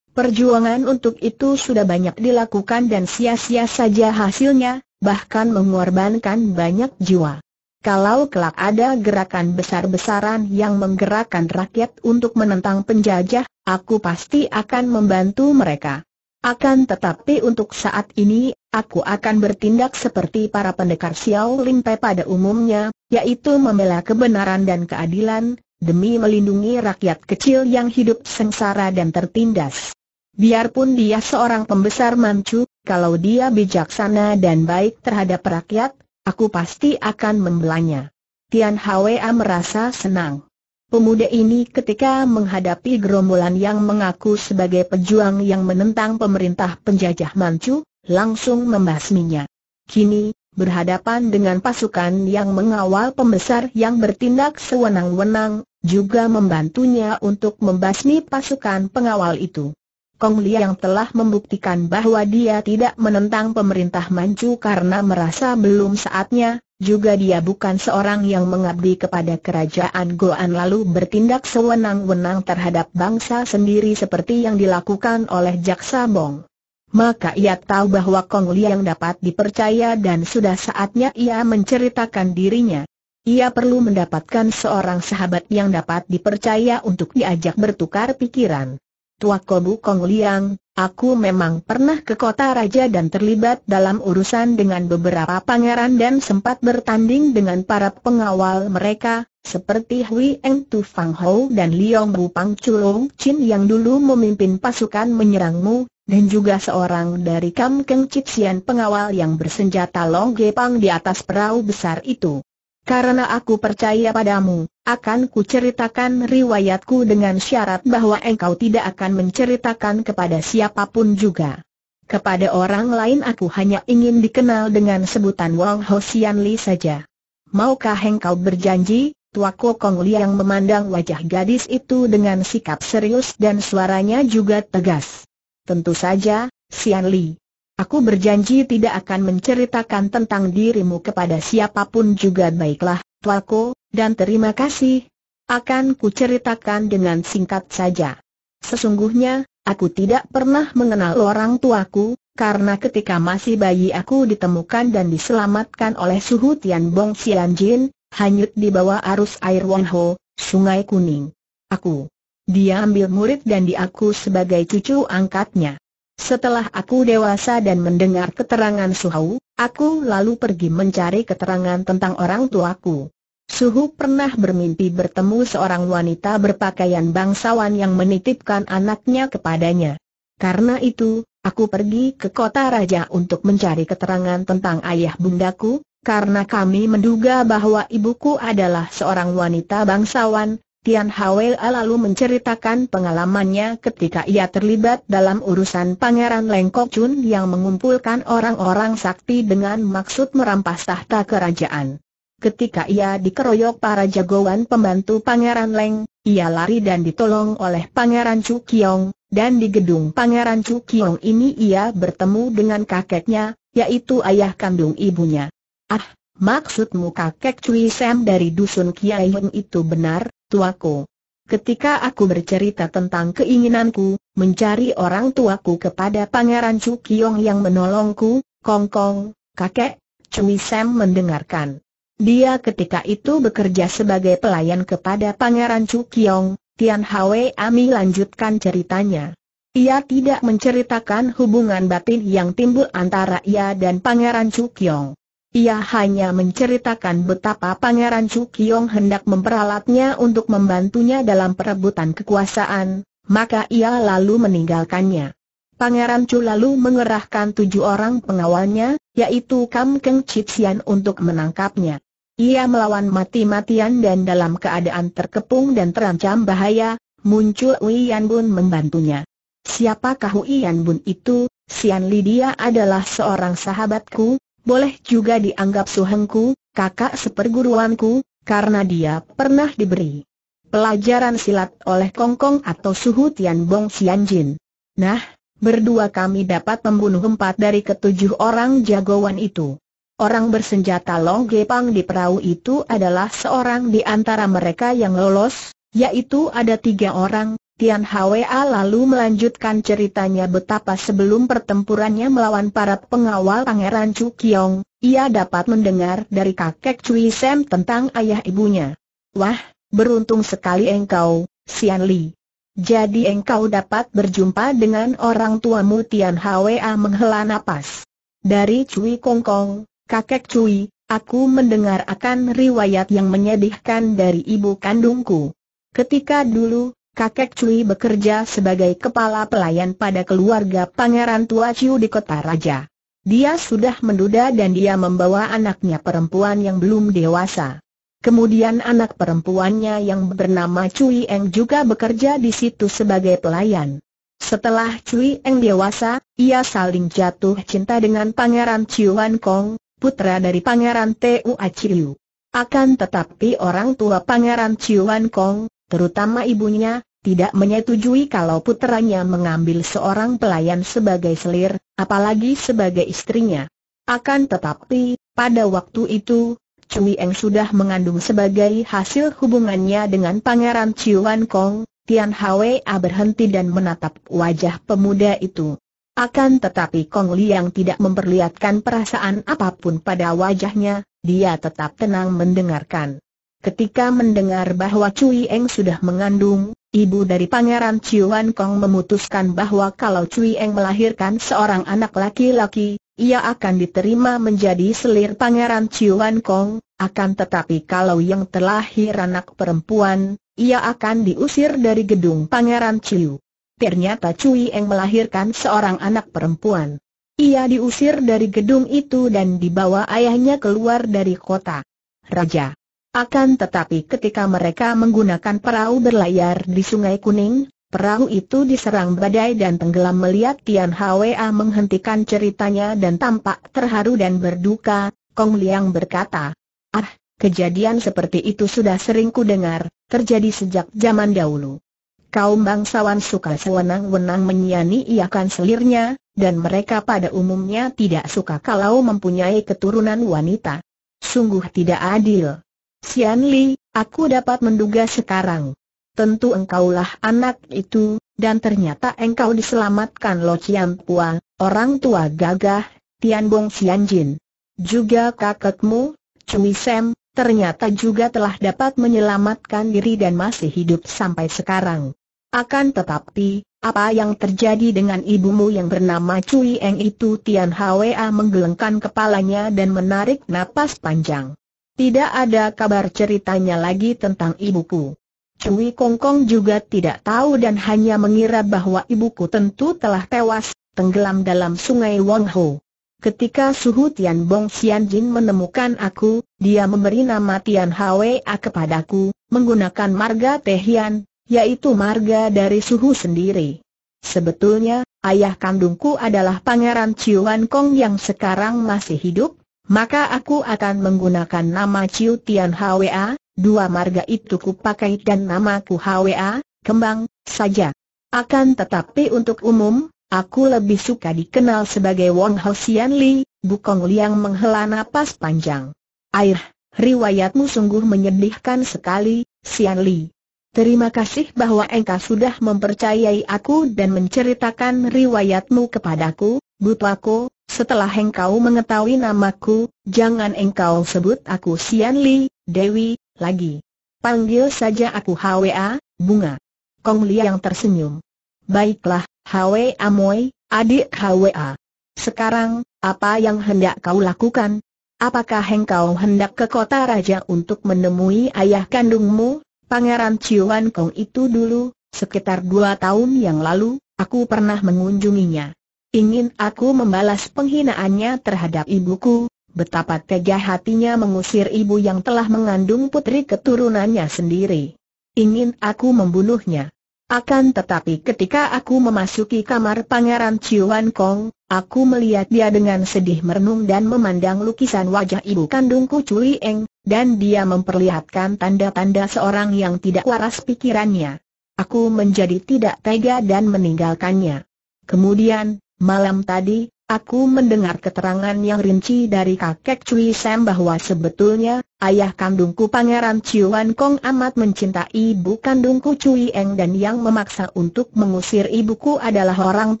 Perjuangan untuk itu sudah banyak dilakukan dan sia-sia saja hasilnya, bahkan mengorbankan banyak jiwa. Kalau kelak ada gerakan besar-besaran yang menggerakkan rakyat untuk menentang penjajah, aku pasti akan membantu mereka. Akan tetapi untuk saat ini, aku akan bertindak seperti para pendekar Xiao Limpe pada umumnya, yaitu membela kebenaran dan keadilan, demi melindungi rakyat kecil yang hidup sengsara dan tertindas. Biarpun dia seorang pembesar Manchu, kalau dia bijaksana dan baik terhadap rakyat, aku pasti akan membelanya. Tian Hwa merasa senang. Pemuda ini ketika menghadapi gerombolan yang mengaku sebagai pejuang yang menentang pemerintah penjajah Manchu, langsung membasminya. Kini, berhadapan dengan pasukan yang mengawal pembesar yang bertindak sewenang-wenang, juga membantunya untuk membasmi pasukan pengawal itu. Kong Li yang telah membuktikan bahwa dia tidak menentang pemerintah Manchu karena merasa belum saatnya, juga dia bukan seorang yang mengabdi kepada kerajaan Goan lalu bertindak sewenang-wenang terhadap bangsa sendiri seperti yang dilakukan oleh Jaksa Bong. Maka ia tahu bahwa Kong Li yang dapat dipercaya dan sudah saatnya ia menceritakan dirinya. Ia perlu mendapatkan seorang sahabat yang dapat dipercaya untuk diajak bertukar pikiran. Tua Kobu Kong Liang, aku memang pernah ke kota raja dan terlibat dalam urusan dengan beberapa pangeran dan sempat bertanding dengan para pengawal mereka, seperti Hui Eng Tu Fang Hou dan Liong Bu Pang Chulong Chin yang dulu memimpin pasukan menyerangmu, dan juga seorang dari Kam Keng Sian pengawal yang bersenjata Long Pang di atas perahu besar itu. Karena aku percaya padamu, akan kuceritakan riwayatku dengan syarat bahwa engkau tidak akan menceritakan kepada siapapun juga. Kepada orang lain aku hanya ingin dikenal dengan sebutan Wang Ho Xian Li saja. Maukah engkau berjanji? Tua Li yang memandang wajah gadis itu dengan sikap serius dan suaranya juga tegas. Tentu saja, Xian Li. Aku berjanji tidak akan menceritakan tentang dirimu kepada siapapun juga baiklah, tuaku, dan terima kasih. Akan kuceritakan dengan singkat saja. Sesungguhnya, aku tidak pernah mengenal orang tuaku, karena ketika masih bayi aku ditemukan dan diselamatkan oleh suhu Tian Bong Xianjin, hanyut di bawah arus air Wong Ho, Sungai Kuning. Aku. Dia ambil murid dan diaku sebagai cucu angkatnya. Setelah aku dewasa dan mendengar keterangan Suhu, aku lalu pergi mencari keterangan tentang orang tuaku. Suhu pernah bermimpi bertemu seorang wanita berpakaian bangsawan yang menitipkan anaknya kepadanya. Karena itu, aku pergi ke kota raja untuk mencari keterangan tentang ayah bundaku, karena kami menduga bahwa ibuku adalah seorang wanita bangsawan, Tian Hwea lalu menceritakan pengalamannya ketika ia terlibat dalam urusan Pangeran Lengkok Chun yang mengumpulkan orang-orang sakti dengan maksud merampas tahta kerajaan. Ketika ia dikeroyok para jagoan pembantu Pangeran Leng, ia lari dan ditolong oleh Pangeran Chu Kiong, dan di gedung Pangeran Chu Kiong ini ia bertemu dengan kakeknya, yaitu ayah kandung ibunya. Ah, Maksudmu kakek Cui Sam dari dusun Kiayun itu benar, tuaku. Ketika aku bercerita tentang keinginanku, mencari orang tuaku kepada Pangeran Chu Kiong yang menolongku, Kong Kong, kakek, Cui Sam mendengarkan. Dia ketika itu bekerja sebagai pelayan kepada Pangeran Chu Kiong, Tian Hwe Ami lanjutkan ceritanya. Ia tidak menceritakan hubungan batin yang timbul antara ia dan Pangeran Chu Kiong. Ia hanya menceritakan betapa Pangeran Chu Kiong hendak memperalatnya untuk membantunya dalam perebutan kekuasaan, maka ia lalu meninggalkannya. Pangeran Chu lalu mengerahkan tujuh orang pengawalnya, yaitu Kam Keng Chipsian untuk menangkapnya. Ia melawan mati-matian dan dalam keadaan terkepung dan terancam bahaya, muncul Yan Bun membantunya. Siapakah Yan Bun itu? Sian Lydia adalah seorang sahabatku, boleh juga dianggap suhengku, kakak seperguruanku, karena dia pernah diberi pelajaran silat oleh Kongkong atau Suhu Tian Bong Xianjin. Nah, berdua kami dapat membunuh empat dari ketujuh orang jagoan itu. Orang bersenjata Long Gepang di perahu itu adalah seorang di antara mereka yang lolos, yaitu ada tiga orang, Tian Hwa lalu melanjutkan ceritanya betapa sebelum pertempurannya melawan para pengawal Pangeran Chu Kiong, ia dapat mendengar dari kakek Cui Sam tentang ayah ibunya. Wah, beruntung sekali engkau, Xian Li. Jadi engkau dapat berjumpa dengan orang tuamu Tian Hwa menghela nafas. Dari Cui Kong Kong, kakek Cui, aku mendengar akan riwayat yang menyedihkan dari ibu kandungku. Ketika dulu, Kakek Cui bekerja sebagai kepala pelayan pada keluarga Pangeran Tua Ciu di kota raja. Dia sudah menduda dan dia membawa anaknya perempuan yang belum dewasa. Kemudian anak perempuannya yang bernama Cui Eng juga bekerja di situ sebagai pelayan. Setelah Cui Eng dewasa, ia saling jatuh cinta dengan Pangeran Ciuan Kong, putra dari Pangeran Tua Ciu. Akan tetapi orang tua Pangeran Ciuan Kong, terutama ibunya, tidak menyetujui kalau putranya mengambil seorang pelayan sebagai selir, apalagi sebagai istrinya. Akan tetapi, pada waktu itu, Cui Eng sudah mengandung sebagai hasil hubungannya dengan Pangeran Ciuan Kong, Tian Hwa berhenti dan menatap wajah pemuda itu. Akan tetapi Kong Liang tidak memperlihatkan perasaan apapun pada wajahnya, dia tetap tenang mendengarkan. Ketika mendengar bahwa Cui Eng sudah mengandung, ibu dari Pangeran Wan Kong memutuskan bahwa kalau Cui Eng melahirkan seorang anak laki-laki, ia akan diterima menjadi selir Pangeran Wan Kong, akan tetapi kalau yang terlahir anak perempuan, ia akan diusir dari gedung Pangeran Ciu. Ternyata Cui Eng melahirkan seorang anak perempuan. Ia diusir dari gedung itu dan dibawa ayahnya keluar dari kota. Raja akan tetapi ketika mereka menggunakan perahu berlayar di Sungai Kuning, perahu itu diserang badai dan tenggelam melihat Tian Hwa menghentikan ceritanya dan tampak terharu dan berduka, Kong Liang berkata, Ah, kejadian seperti itu sudah sering ku dengar, terjadi sejak zaman dahulu. Kaum bangsawan suka sewenang-wenang menyiani iakan selirnya, dan mereka pada umumnya tidak suka kalau mempunyai keturunan wanita. Sungguh tidak adil. Sian Li, aku dapat menduga sekarang. Tentu engkaulah anak itu, dan ternyata engkau diselamatkan Lo Chiam Pua, orang tua gagah, Tian Bong Sian Jin. Juga kakekmu, Cui Sam, ternyata juga telah dapat menyelamatkan diri dan masih hidup sampai sekarang. Akan tetapi, apa yang terjadi dengan ibumu yang bernama Cui Eng itu Tian Hwa menggelengkan kepalanya dan menarik napas panjang. Tidak ada kabar ceritanya lagi tentang ibuku. Cui Kongkong juga tidak tahu dan hanya mengira bahwa ibuku tentu telah tewas, tenggelam dalam sungai Wong Ho. Ketika Suhu Tian Bong Xian Jin menemukan aku, dia memberi nama Tian Hwa kepadaku, menggunakan marga Tehian, yaitu marga dari Suhu sendiri. Sebetulnya, ayah kandungku adalah Pangeran Ciuan Kong yang sekarang masih hidup, maka aku akan menggunakan nama Ciu Tian Hwa, dua marga itu kupakai dan namaku Hwa, kembang, saja. Akan tetapi untuk umum, aku lebih suka dikenal sebagai Wong Ho Sian Li, Bukong Liang menghela napas panjang. Air, riwayatmu sungguh menyedihkan sekali, Xian Li. Terima kasih bahwa engkau sudah mempercayai aku dan menceritakan riwayatmu kepadaku, Butwako, setelah engkau mengetahui namaku, jangan engkau sebut aku Sian Li, Dewi, lagi. Panggil saja aku Hwa, Bunga. Kong Li yang tersenyum. Baiklah, Hwa Moy, adik Hwa. Sekarang, apa yang hendak kau lakukan? Apakah engkau hendak ke kota raja untuk menemui ayah kandungmu, Pangeran Ciuan Kong itu dulu, sekitar dua tahun yang lalu, aku pernah mengunjunginya. Ingin aku membalas penghinaannya terhadap ibuku, betapa tega hatinya mengusir ibu yang telah mengandung putri keturunannya sendiri. Ingin aku membunuhnya. Akan tetapi ketika aku memasuki kamar Pangeran Ciuan Kong, aku melihat dia dengan sedih merenung dan memandang lukisan wajah ibu kandungku Cui Eng, dan dia memperlihatkan tanda-tanda seorang yang tidak waras pikirannya. Aku menjadi tidak tega dan meninggalkannya. Kemudian, Malam tadi, aku mendengar keterangan yang rinci dari kakek Cui Sam bahwa sebetulnya, ayah kandungku Pangeran Ciuan Kong amat mencintai ibu kandungku Cui Eng dan yang memaksa untuk mengusir ibuku adalah orang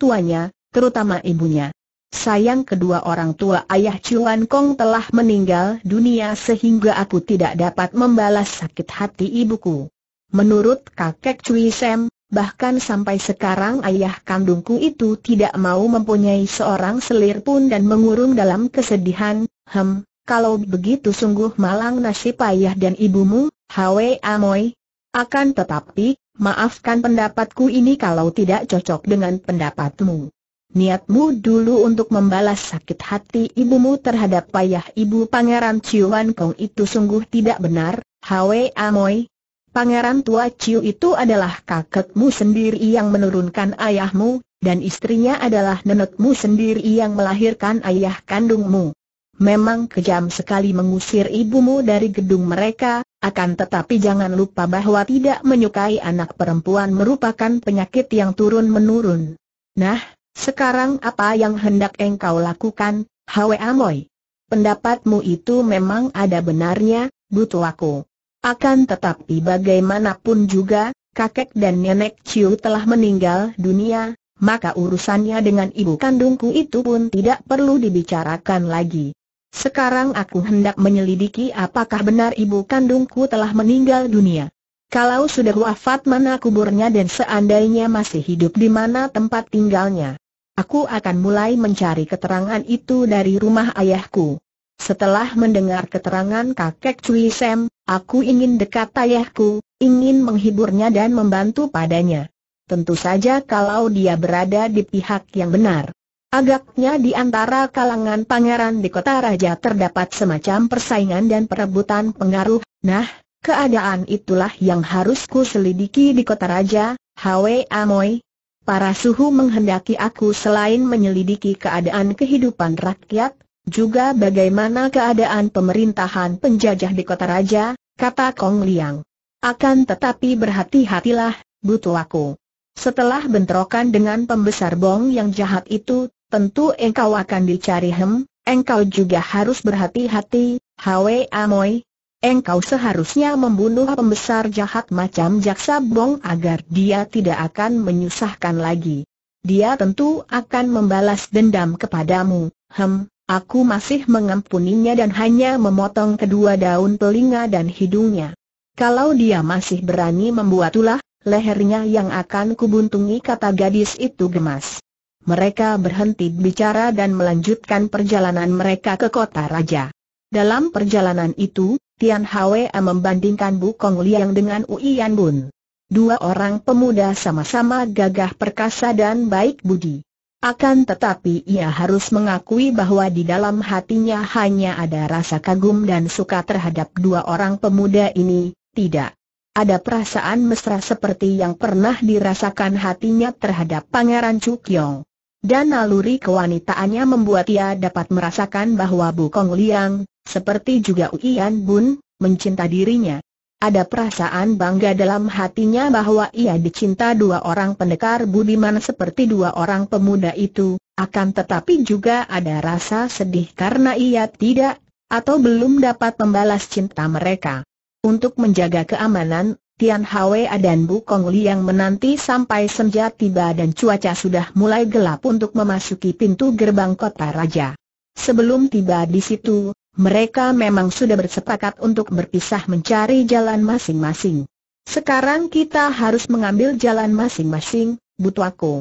tuanya, terutama ibunya. Sayang kedua orang tua ayah Ciuan Kong telah meninggal dunia sehingga aku tidak dapat membalas sakit hati ibuku. Menurut kakek Cui Sam, Bahkan sampai sekarang ayah kandungku itu tidak mau mempunyai seorang selir pun dan mengurung dalam kesedihan, hem, kalau begitu sungguh malang nasib ayah dan ibumu, Hwe Amoy. Akan tetapi, maafkan pendapatku ini kalau tidak cocok dengan pendapatmu. Niatmu dulu untuk membalas sakit hati ibumu terhadap ayah ibu Pangeran Ciuan Kong itu sungguh tidak benar, Hwe Amoy, Pangeran tua Ciu itu adalah kakekmu sendiri yang menurunkan ayahmu, dan istrinya adalah nenekmu sendiri yang melahirkan ayah kandungmu. Memang kejam sekali mengusir ibumu dari gedung mereka, akan tetapi jangan lupa bahwa tidak menyukai anak perempuan merupakan penyakit yang turun-menurun. Nah, sekarang apa yang hendak engkau lakukan, Hwe Amoy? Pendapatmu itu memang ada benarnya, butuh aku. Akan tetapi bagaimanapun juga, kakek dan nenek Ciu telah meninggal dunia, maka urusannya dengan ibu kandungku itu pun tidak perlu dibicarakan lagi. Sekarang aku hendak menyelidiki apakah benar ibu kandungku telah meninggal dunia. Kalau sudah wafat mana kuburnya dan seandainya masih hidup di mana tempat tinggalnya. Aku akan mulai mencari keterangan itu dari rumah ayahku. Setelah mendengar keterangan kakek Cui Sam, aku ingin dekat ayahku, ingin menghiburnya dan membantu padanya. Tentu saja kalau dia berada di pihak yang benar. Agaknya di antara kalangan pangeran di kota raja terdapat semacam persaingan dan perebutan pengaruh. Nah, keadaan itulah yang harus ku selidiki di kota raja, Hwe Amoy. Para suhu menghendaki aku selain menyelidiki keadaan kehidupan rakyat, juga bagaimana keadaan pemerintahan penjajah di kota raja, kata Kong Liang. Akan tetapi berhati-hatilah, butuh aku. Setelah bentrokan dengan pembesar bong yang jahat itu, tentu engkau akan dicari hem, engkau juga harus berhati-hati, Hwe Amoy. Engkau seharusnya membunuh pembesar jahat macam jaksa bong agar dia tidak akan menyusahkan lagi. Dia tentu akan membalas dendam kepadamu, hem, Aku masih mengampuninya dan hanya memotong kedua daun telinga dan hidungnya. Kalau dia masih berani membuat ulah, lehernya yang akan kubuntungi kata gadis itu gemas. Mereka berhenti bicara dan melanjutkan perjalanan mereka ke kota raja. Dalam perjalanan itu, Tian Hwa membandingkan Bu Kong Liang dengan Uian Bun. Dua orang pemuda sama-sama gagah perkasa dan baik budi. Akan tetapi ia harus mengakui bahwa di dalam hatinya hanya ada rasa kagum dan suka terhadap dua orang pemuda ini, tidak. Ada perasaan mesra seperti yang pernah dirasakan hatinya terhadap Pangeran Chukyong. Dan naluri kewanitaannya membuat ia dapat merasakan bahwa Bukong Liang, seperti juga Uian Bun, mencinta dirinya. Ada perasaan bangga dalam hatinya bahwa ia dicinta dua orang pendekar budiman seperti dua orang pemuda itu, akan tetapi juga ada rasa sedih karena ia tidak, atau belum dapat membalas cinta mereka. Untuk menjaga keamanan, Tian Hwa dan Bu Kong Li yang menanti sampai senja tiba dan cuaca sudah mulai gelap untuk memasuki pintu gerbang kota raja. Sebelum tiba di situ, mereka memang sudah bersepakat untuk berpisah mencari jalan masing-masing. Sekarang kita harus mengambil jalan masing-masing, Butuh aku.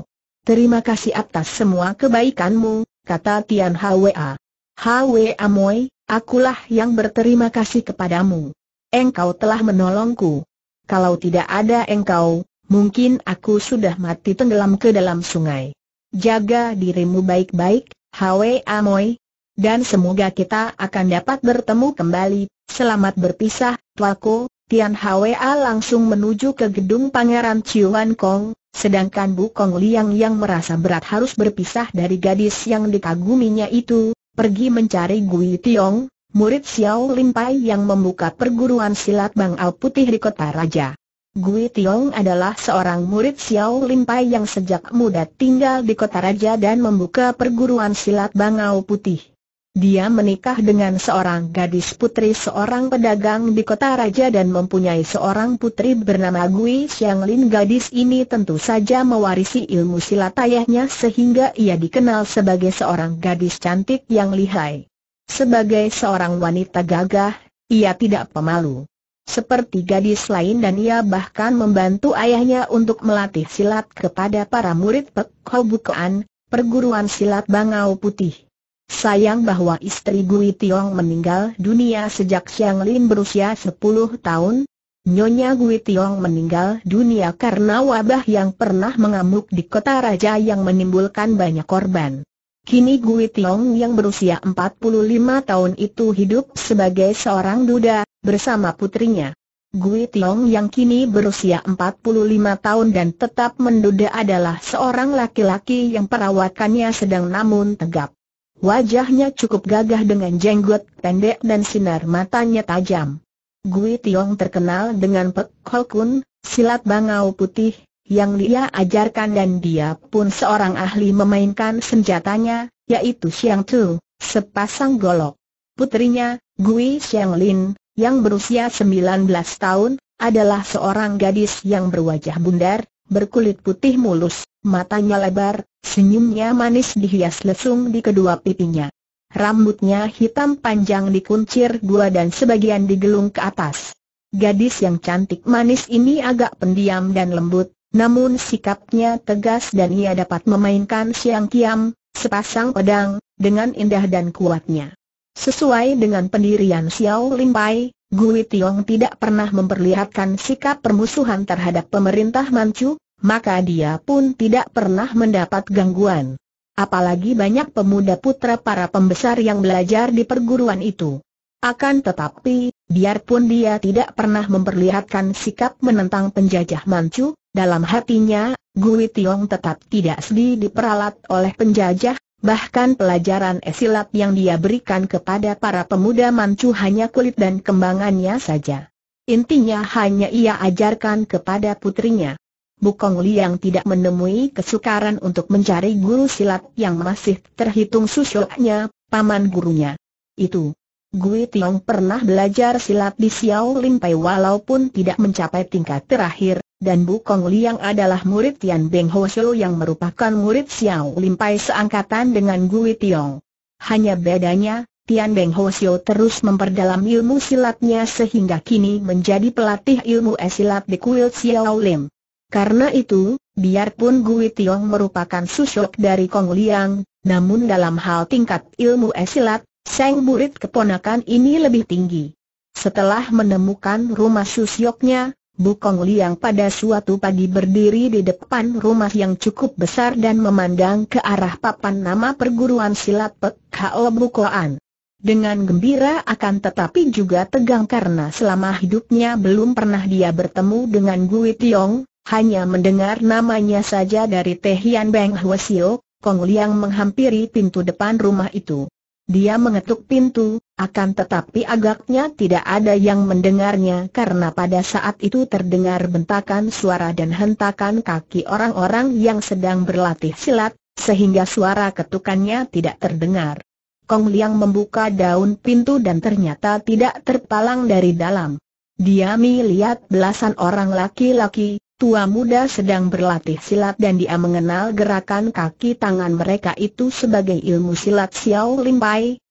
Terima kasih atas semua kebaikanmu, kata Tian Hwa. Hwa Amoy, akulah yang berterima kasih kepadamu. Engkau telah menolongku. Kalau tidak ada engkau, mungkin aku sudah mati tenggelam ke dalam sungai. Jaga dirimu baik-baik, Hwa Amoy, dan semoga kita akan dapat bertemu kembali. Selamat berpisah, Tuaku. Tian Hwa langsung menuju ke gedung Pangeran Chuan Kong, sedangkan Bu Kong Liang yang merasa berat harus berpisah dari gadis yang dikaguminya itu, pergi mencari Gui Tiong, murid Xiao Lim Pai yang membuka perguruan silat Bang Al Putih di kota Raja. Gui Tiong adalah seorang murid Xiao Lim Pai yang sejak muda tinggal di kota Raja dan membuka perguruan silat Bangau Putih. Dia menikah dengan seorang gadis putri seorang pedagang di kota raja dan mempunyai seorang putri bernama Gui Lin. Gadis ini tentu saja mewarisi ilmu silat ayahnya sehingga ia dikenal sebagai seorang gadis cantik yang lihai. Sebagai seorang wanita gagah, ia tidak pemalu. Seperti gadis lain dan ia bahkan membantu ayahnya untuk melatih silat kepada para murid Pek Hobukoan, perguruan silat Bangau Putih. Sayang bahwa istri Gui Tiong meninggal dunia sejak Xiang Lin berusia 10 tahun. Nyonya Gui Tiong meninggal dunia karena wabah yang pernah mengamuk di kota raja yang menimbulkan banyak korban. Kini Gui Tiong yang berusia 45 tahun itu hidup sebagai seorang duda, bersama putrinya. Gui Tiong yang kini berusia 45 tahun dan tetap menduda adalah seorang laki-laki yang perawakannya sedang namun tegap. Wajahnya cukup gagah dengan jenggot pendek dan sinar matanya tajam. Gui Tiong terkenal dengan Pek Kun, silat bangau putih, yang dia ajarkan dan dia pun seorang ahli memainkan senjatanya, yaitu Xiang Tu, sepasang golok. Putrinya, Gui Xiang Lin, yang berusia 19 tahun, adalah seorang gadis yang berwajah bundar, berkulit putih mulus, matanya lebar, senyumnya manis dihias lesung di kedua pipinya. Rambutnya hitam panjang dikuncir dua dan sebagian digelung ke atas. Gadis yang cantik manis ini agak pendiam dan lembut, namun sikapnya tegas dan ia dapat memainkan siang kiam, sepasang pedang, dengan indah dan kuatnya. Sesuai dengan pendirian Xiao Pai, Gui Tiong tidak pernah memperlihatkan sikap permusuhan terhadap pemerintah Manchu, maka dia pun tidak pernah mendapat gangguan. Apalagi banyak pemuda putra para pembesar yang belajar di perguruan itu. Akan tetapi, biarpun dia tidak pernah memperlihatkan sikap menentang penjajah Manchu, dalam hatinya, Gui Tiong tetap tidak sedih diperalat oleh penjajah, bahkan pelajaran esilat yang dia berikan kepada para pemuda Manchu hanya kulit dan kembangannya saja. Intinya hanya ia ajarkan kepada putrinya. Bukong Liang tidak menemui kesukaran untuk mencari guru silat yang masih terhitung susuknya, paman gurunya. Itu. Gui Tiong pernah belajar silat di Xiao Lim Pai walaupun tidak mencapai tingkat terakhir, dan Bukong Liang adalah murid Tian Beng Ho Shou yang merupakan murid Xiao Lim Pai seangkatan dengan Gui Tiong. Hanya bedanya, Tian Beng Ho Shou terus memperdalam ilmu silatnya sehingga kini menjadi pelatih ilmu esilat di kuil Xiao Lim. Karena itu, biarpun Gui Tiong merupakan susuk dari Kong Liang, namun dalam hal tingkat ilmu esilat, Seng burit keponakan ini lebih tinggi. Setelah menemukan rumah susyoknya, Kong Liang pada suatu pagi berdiri di depan rumah yang cukup besar dan memandang ke arah papan nama perguruan silat Pek Hao Bukoan. Dengan gembira akan tetapi juga tegang karena selama hidupnya belum pernah dia bertemu dengan Gui Tiong, hanya mendengar namanya saja dari Tehian Beng Hwasio, Kong Liang menghampiri pintu depan rumah itu. Dia mengetuk pintu, akan tetapi agaknya tidak ada yang mendengarnya karena pada saat itu terdengar bentakan suara dan hentakan kaki orang-orang yang sedang berlatih silat, sehingga suara ketukannya tidak terdengar. Kong Liang membuka daun pintu dan ternyata tidak terpalang dari dalam. Dia melihat belasan orang laki-laki, Tua muda sedang berlatih silat dan dia mengenal gerakan kaki tangan mereka itu sebagai ilmu silat Xiao Lim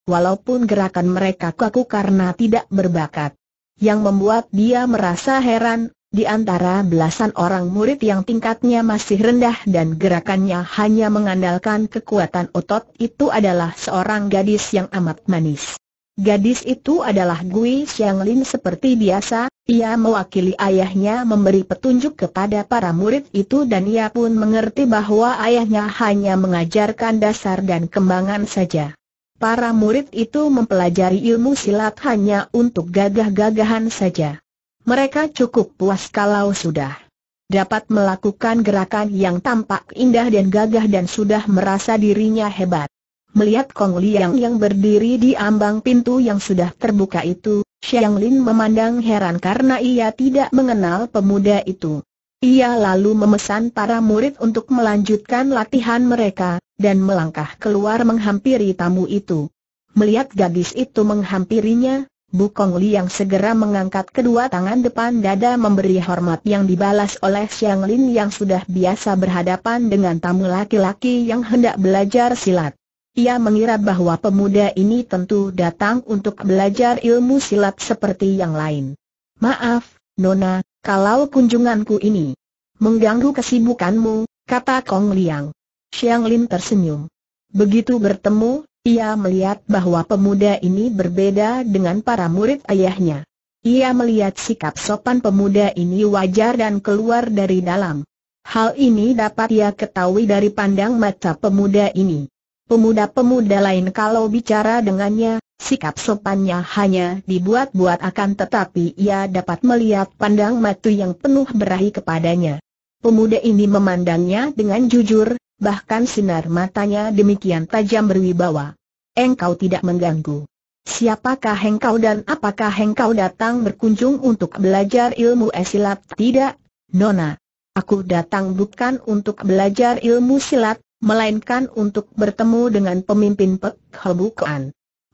walaupun gerakan mereka kaku karena tidak berbakat. Yang membuat dia merasa heran, di antara belasan orang murid yang tingkatnya masih rendah dan gerakannya hanya mengandalkan kekuatan otot itu adalah seorang gadis yang amat manis. Gadis itu adalah Gui Lin seperti biasa, ia mewakili ayahnya memberi petunjuk kepada para murid itu dan ia pun mengerti bahwa ayahnya hanya mengajarkan dasar dan kembangan saja. Para murid itu mempelajari ilmu silat hanya untuk gagah-gagahan saja. Mereka cukup puas kalau sudah dapat melakukan gerakan yang tampak indah dan gagah dan sudah merasa dirinya hebat. Melihat Kong Liang yang berdiri di ambang pintu yang sudah terbuka itu, Xiang Lin memandang heran karena ia tidak mengenal pemuda itu. Ia lalu memesan para murid untuk melanjutkan latihan mereka, dan melangkah keluar menghampiri tamu itu. Melihat gadis itu menghampirinya, Bu Kong Liang segera mengangkat kedua tangan depan dada memberi hormat yang dibalas oleh Xiang Lin yang sudah biasa berhadapan dengan tamu laki-laki yang hendak belajar silat. Ia mengira bahwa pemuda ini tentu datang untuk belajar ilmu silat seperti yang lain. Maaf, Nona, kalau kunjunganku ini mengganggu kesibukanmu, kata Kong Liang. Xiang Lin tersenyum. Begitu bertemu, ia melihat bahwa pemuda ini berbeda dengan para murid ayahnya. Ia melihat sikap sopan pemuda ini wajar dan keluar dari dalam. Hal ini dapat ia ketahui dari pandang mata pemuda ini. Pemuda-pemuda lain kalau bicara dengannya, sikap sopannya hanya dibuat-buat akan tetapi ia dapat melihat pandang matu yang penuh berahi kepadanya. Pemuda ini memandangnya dengan jujur, bahkan sinar matanya demikian tajam berwibawa. Engkau tidak mengganggu. Siapakah engkau dan apakah engkau datang berkunjung untuk belajar ilmu esilat? Tidak, Nona. Aku datang bukan untuk belajar ilmu silat, melainkan untuk bertemu dengan pemimpin Pek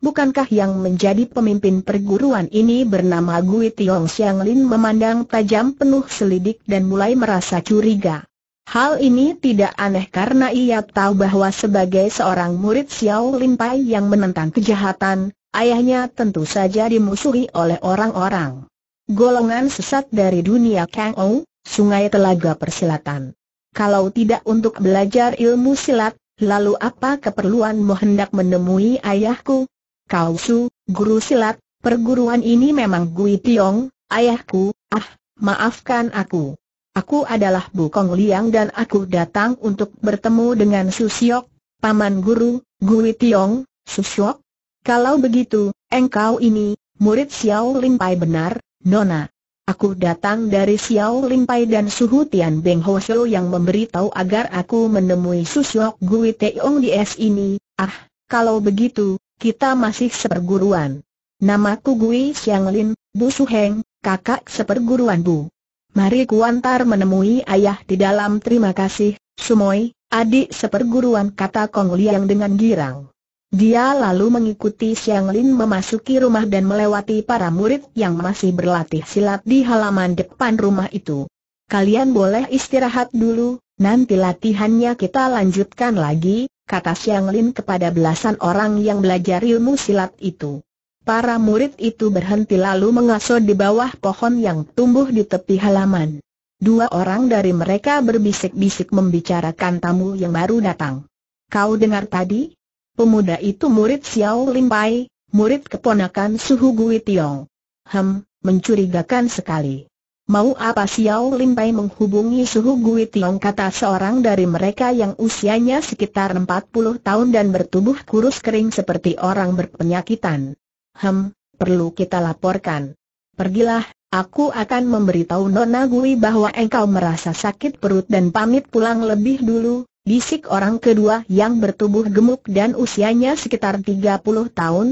Bukankah yang menjadi pemimpin perguruan ini bernama Gui Tiong Xiang Lin memandang tajam penuh selidik dan mulai merasa curiga. Hal ini tidak aneh karena ia tahu bahwa sebagai seorang murid Xiao Lin Pai yang menentang kejahatan, ayahnya tentu saja dimusuhi oleh orang-orang. Golongan sesat dari dunia Kang Ou, Sungai Telaga Persilatan. Kalau tidak untuk belajar ilmu silat, lalu apa keperluanmu hendak menemui ayahku? Kau Su, guru silat, perguruan ini memang Gui Tiong, ayahku, ah, maafkan aku. Aku adalah Bu Kong Liang dan aku datang untuk bertemu dengan Susyok, paman guru, Gui Tiong, Susyok. Kalau begitu, engkau ini, murid Xiao Ling Pai benar, Nona. Aku datang dari Xiao Limpai dan Suhu Tian Beng Ho Shou yang memberitahu agar aku menemui Susyok Gui Teong di es ini. Ah, kalau begitu, kita masih seperguruan. Namaku Gui Xiang Lin, Bu Su Heng, kakak seperguruan Bu. Mari kuantar menemui ayah di dalam terima kasih, Sumoi, adik seperguruan kata Kong Liang dengan girang. Dia lalu mengikuti Siang Lin memasuki rumah dan melewati para murid yang masih berlatih silat di halaman depan rumah itu. Kalian boleh istirahat dulu, nanti latihannya kita lanjutkan lagi, kata Siang Lin kepada belasan orang yang belajar ilmu silat itu. Para murid itu berhenti lalu mengasuh di bawah pohon yang tumbuh di tepi halaman. Dua orang dari mereka berbisik-bisik membicarakan tamu yang baru datang. Kau dengar tadi? Pemuda itu murid Xiao Limpai, murid keponakan Suhu Gui Tiong. Hem, mencurigakan sekali. Mau apa Xiao Limpai menghubungi Suhu Gui Tiong kata seorang dari mereka yang usianya sekitar 40 tahun dan bertubuh kurus kering seperti orang berpenyakitan. Hem, perlu kita laporkan. Pergilah, aku akan memberitahu Nona Gui bahwa engkau merasa sakit perut dan pamit pulang lebih dulu, bisik orang kedua yang bertubuh gemuk dan usianya sekitar 30 tahun.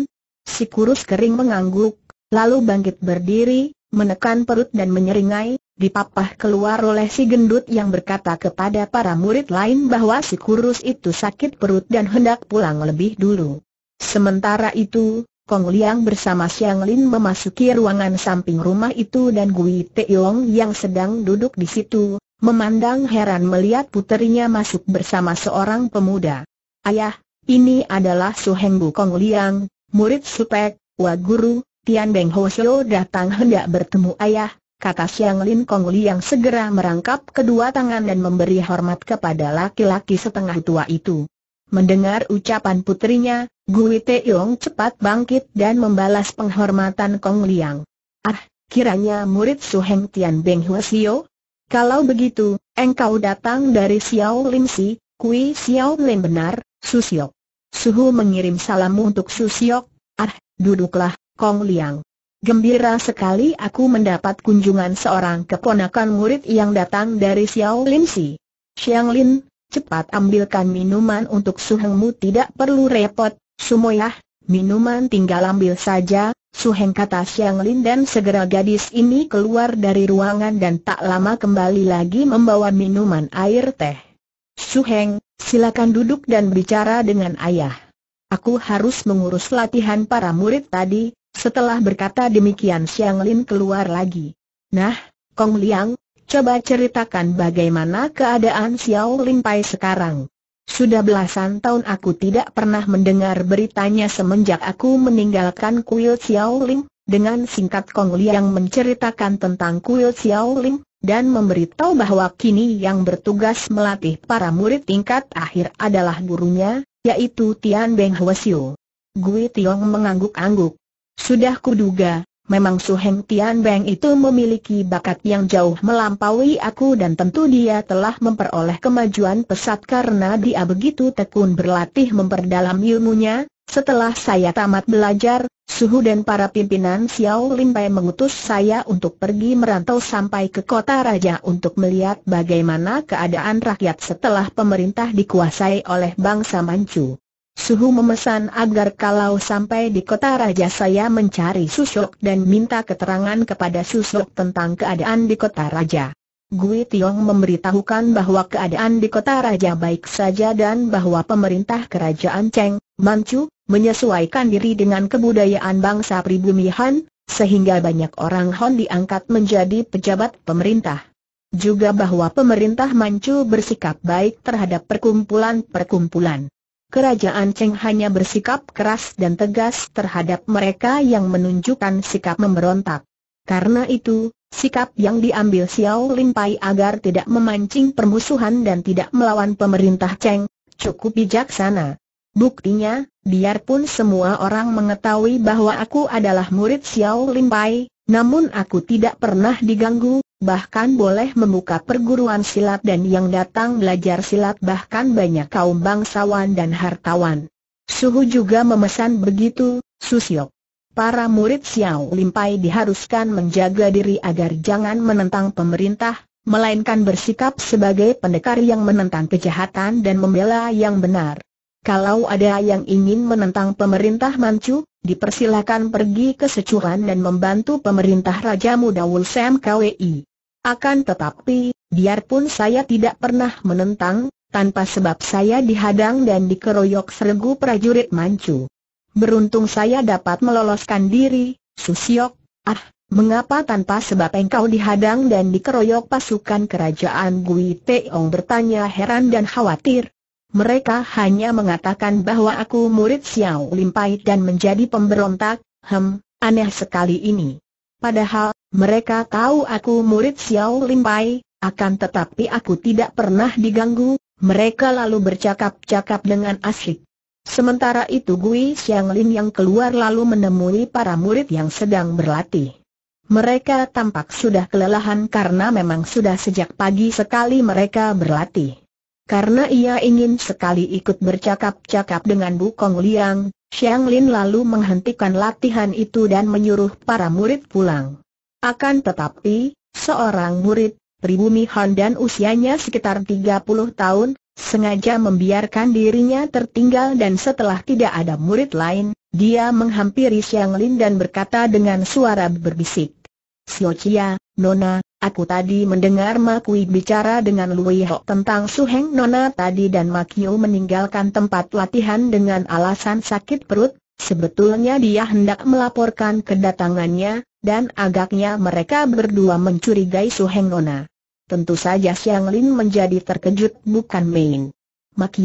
Si kurus kering mengangguk, lalu bangkit berdiri, menekan perut dan menyeringai, dipapah keluar oleh si gendut yang berkata kepada para murid lain bahwa si kurus itu sakit perut dan hendak pulang lebih dulu. Sementara itu, Kong Liang bersama Xiang Lin memasuki ruangan samping rumah itu dan Gui Teong yang sedang duduk di situ, Memandang heran melihat puterinya masuk bersama seorang pemuda. Ayah, ini adalah Su Heng Bukong Liang, murid Supek, Wa Guru, Tian Beng Ho Sio datang hendak bertemu ayah, kata Siang Lin Kong Liang segera merangkap kedua tangan dan memberi hormat kepada laki-laki setengah tua itu. Mendengar ucapan putrinya, Gui Yong cepat bangkit dan membalas penghormatan Kong Liang. Ah, kiranya murid Su Heng Tian Beng Ho Sio, kalau begitu, engkau datang dari Xiao Lin Si, Kui Xiao Lin benar, Susiok. Suhu mengirim salammu untuk Susiok, ah, duduklah, Kong Liang. Gembira sekali aku mendapat kunjungan seorang keponakan murid yang datang dari Xiao Lin Si. Xiang Lin, cepat ambilkan minuman untuk suhengmu tidak perlu repot, Sumoyah, minuman tinggal ambil saja, Suheng kata Siang Lin dan segera gadis ini keluar dari ruangan dan tak lama kembali lagi membawa minuman air teh. Suheng, silakan duduk dan bicara dengan ayah. Aku harus mengurus latihan para murid tadi, setelah berkata demikian Siang Lin keluar lagi. Nah, Kong Liang, coba ceritakan bagaimana keadaan Xiao Lin Pai sekarang. Sudah belasan tahun aku tidak pernah mendengar beritanya semenjak aku meninggalkan kuil Xiaoling, dengan singkat Kong Liang menceritakan tentang kuil Xiaoling, dan memberitahu bahwa kini yang bertugas melatih para murid tingkat akhir adalah gurunya, yaitu Tian Beng Hwasyu. Gui Tiong mengangguk-angguk. Sudah kuduga, memang Su Heng Tian Beng itu memiliki bakat yang jauh melampaui aku dan tentu dia telah memperoleh kemajuan pesat karena dia begitu tekun berlatih memperdalam ilmunya. Setelah saya tamat belajar, Suhu dan para pimpinan Xiao Limpai mengutus saya untuk pergi merantau sampai ke kota raja untuk melihat bagaimana keadaan rakyat setelah pemerintah dikuasai oleh bangsa Manchu. Suhu memesan agar kalau sampai di kota raja saya mencari Susok dan minta keterangan kepada Susok tentang keadaan di kota raja. Gui Tiong memberitahukan bahwa keadaan di kota raja baik saja dan bahwa pemerintah kerajaan Cheng, Manchu, menyesuaikan diri dengan kebudayaan bangsa pribumi Han, sehingga banyak orang Han diangkat menjadi pejabat pemerintah. Juga bahwa pemerintah Manchu bersikap baik terhadap perkumpulan-perkumpulan. Kerajaan Cheng hanya bersikap keras dan tegas terhadap mereka yang menunjukkan sikap memberontak. Karena itu, sikap yang diambil Xiao Lin Pai agar tidak memancing permusuhan dan tidak melawan pemerintah Cheng, cukup bijaksana. Buktinya, biarpun semua orang mengetahui bahwa aku adalah murid Xiao Lin Pai, namun aku tidak pernah diganggu bahkan boleh membuka perguruan silat dan yang datang belajar silat bahkan banyak kaum bangsawan dan hartawan. Suhu juga memesan begitu, Susiok. Para murid Xiao Limpai diharuskan menjaga diri agar jangan menentang pemerintah, melainkan bersikap sebagai pendekar yang menentang kejahatan dan membela yang benar. Kalau ada yang ingin menentang pemerintah Manchu, dipersilakan pergi ke securan dan membantu pemerintah Raja Muda Wulsem KWI. Akan tetapi, biarpun saya tidak pernah menentang, tanpa sebab saya dihadang dan dikeroyok seregu prajurit mancu. Beruntung saya dapat meloloskan diri, Susiok, ah, mengapa tanpa sebab engkau dihadang dan dikeroyok pasukan kerajaan Gui Teong bertanya heran dan khawatir. Mereka hanya mengatakan bahwa aku murid Xiao Limpai dan menjadi pemberontak, hem, aneh sekali ini. Padahal, mereka tahu aku murid Xiao Limpai, akan tetapi aku tidak pernah diganggu, mereka lalu bercakap-cakap dengan asyik. Sementara itu Gui Xianglin yang keluar lalu menemui para murid yang sedang berlatih. Mereka tampak sudah kelelahan karena memang sudah sejak pagi sekali mereka berlatih. Karena ia ingin sekali ikut bercakap-cakap dengan Bu Kong Liang, Xianglin lalu menghentikan latihan itu dan menyuruh para murid pulang. Akan tetapi, seorang murid, pribumi Han dan usianya sekitar 30 tahun, sengaja membiarkan dirinya tertinggal dan setelah tidak ada murid lain, dia menghampiri Xiang Lin dan berkata dengan suara berbisik. Xiao Chia, Nona, aku tadi mendengar Makui bicara dengan Lui Ho tentang Su Heng Nona tadi dan Makiu meninggalkan tempat latihan dengan alasan sakit perut, sebetulnya dia hendak melaporkan kedatangannya, dan agaknya mereka berdua mencurigai Su Heng Nona. Tentu saja Xiang Lin menjadi terkejut bukan main. Mak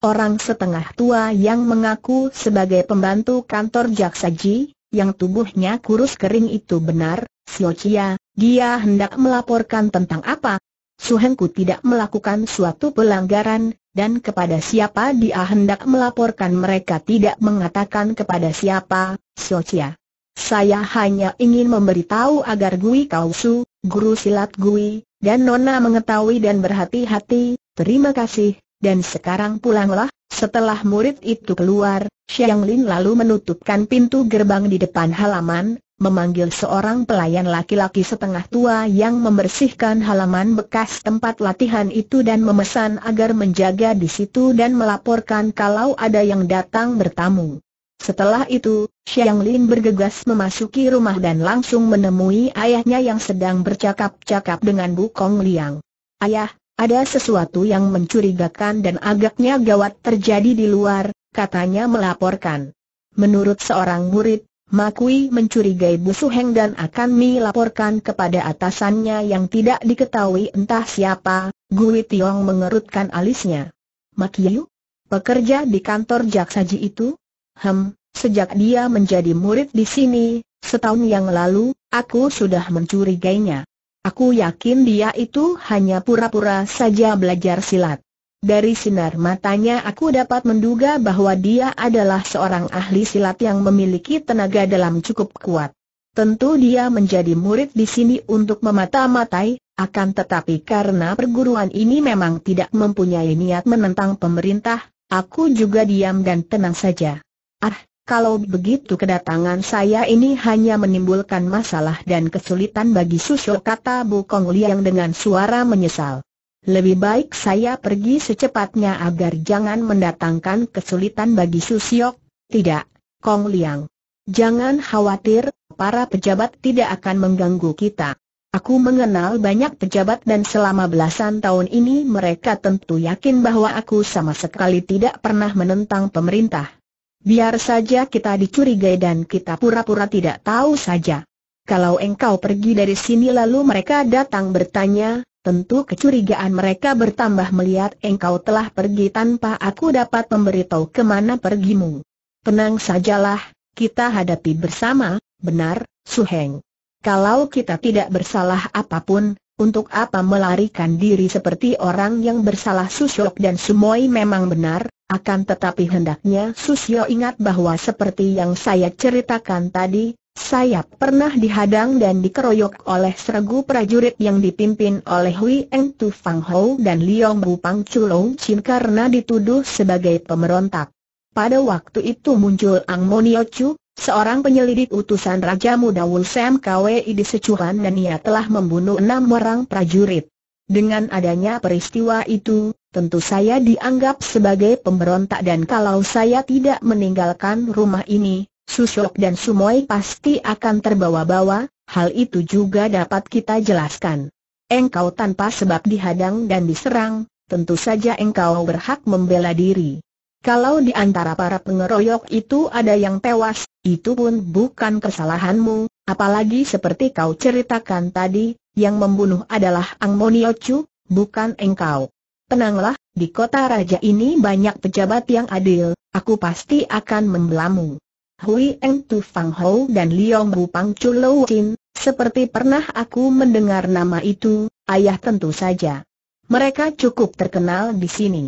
orang setengah tua yang mengaku sebagai pembantu kantor jaksa Ji, yang tubuhnya kurus kering itu benar, Sio Chia, dia hendak melaporkan tentang apa? Su Suhengku tidak melakukan suatu pelanggaran, dan kepada siapa dia hendak melaporkan mereka tidak mengatakan kepada siapa, Chia. Saya hanya ingin memberitahu agar Gui Kausu, guru silat Gui, dan Nona mengetahui dan berhati-hati, terima kasih, dan sekarang pulanglah. Setelah murid itu keluar, Xiang Lin lalu menutupkan pintu gerbang di depan halaman, memanggil seorang pelayan laki-laki setengah tua yang membersihkan halaman bekas tempat latihan itu dan memesan agar menjaga di situ dan melaporkan kalau ada yang datang bertamu. Setelah itu, Xiang Lin bergegas memasuki rumah dan langsung menemui ayahnya yang sedang bercakap-cakap dengan Bu Kong Liang. Ayah, ada sesuatu yang mencurigakan dan agaknya gawat terjadi di luar, katanya melaporkan. Menurut seorang murid, Makui mencurigai Bu Su Heng dan akan melaporkan kepada atasannya yang tidak diketahui entah siapa, Gui Tiong mengerutkan alisnya. Makiyu? Pekerja di kantor Jaksaji itu? Hem, sejak dia menjadi murid di sini, setahun yang lalu, aku sudah mencurigainya. Aku yakin dia itu hanya pura-pura saja belajar silat. Dari sinar matanya aku dapat menduga bahwa dia adalah seorang ahli silat yang memiliki tenaga dalam cukup kuat. Tentu dia menjadi murid di sini untuk memata-matai, akan tetapi karena perguruan ini memang tidak mempunyai niat menentang pemerintah, aku juga diam dan tenang saja. Ah, kalau begitu kedatangan saya ini hanya menimbulkan masalah dan kesulitan bagi susu kata Bu Kong Liang dengan suara menyesal. Lebih baik saya pergi secepatnya agar jangan mendatangkan kesulitan bagi Susiok. Tidak, Kong Liang. Jangan khawatir, para pejabat tidak akan mengganggu kita. Aku mengenal banyak pejabat dan selama belasan tahun ini mereka tentu yakin bahwa aku sama sekali tidak pernah menentang pemerintah. Biar saja kita dicurigai dan kita pura-pura tidak tahu saja. Kalau engkau pergi dari sini lalu mereka datang bertanya, tentu kecurigaan mereka bertambah melihat engkau telah pergi tanpa aku dapat memberitahu kemana pergimu. Tenang sajalah, kita hadapi bersama, benar, Suheng. Kalau kita tidak bersalah apapun, untuk apa melarikan diri seperti orang yang bersalah Susyok dan Sumoy memang benar, akan tetapi hendaknya Susyo ingat bahwa seperti yang saya ceritakan tadi, saya pernah dihadang dan dikeroyok oleh seregu prajurit yang dipimpin oleh Hui Eng Tu Fang Hou dan Liong Bu Pang Chulong Chin karena dituduh sebagai pemberontak. Pada waktu itu muncul Ang Monio Chu, Seorang penyelidik utusan Raja Muda Wulsem KWI di Secuhan dan ia telah membunuh enam orang prajurit. Dengan adanya peristiwa itu, tentu saya dianggap sebagai pemberontak dan kalau saya tidak meninggalkan rumah ini, Susok dan Sumoy pasti akan terbawa-bawa, hal itu juga dapat kita jelaskan. Engkau tanpa sebab dihadang dan diserang, tentu saja engkau berhak membela diri. Kalau di antara para pengeroyok itu ada yang tewas, itu pun bukan kesalahanmu, apalagi seperti kau ceritakan tadi, yang membunuh adalah Ang Moniochu, bukan engkau. Tenanglah, di kota raja ini banyak pejabat yang adil, aku pasti akan membelamu. Hui Eng Tu Fang Hou dan Liong Bu Pang Lou Chin, seperti pernah aku mendengar nama itu, ayah tentu saja. Mereka cukup terkenal di sini.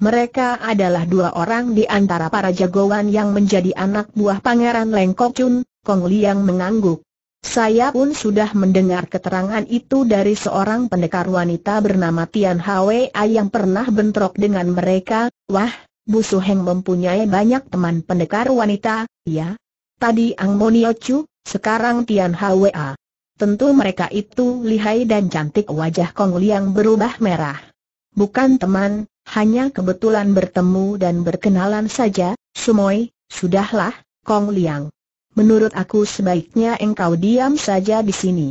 Mereka adalah dua orang di antara para jagoan yang menjadi anak buah Pangeran Lengkok Chun, Kong Liang mengangguk. Saya pun sudah mendengar keterangan itu dari seorang pendekar wanita bernama Tian Hwa yang pernah bentrok dengan mereka, wah, Bu Suheng mempunyai banyak teman pendekar wanita, ya. Tadi Ang Monio Chu, sekarang Tian Hwa. Ah, tentu mereka itu lihai dan cantik wajah Kong Liang berubah merah bukan teman, hanya kebetulan bertemu dan berkenalan saja, Sumoi, sudahlah, Kong Liang. Menurut aku sebaiknya engkau diam saja di sini.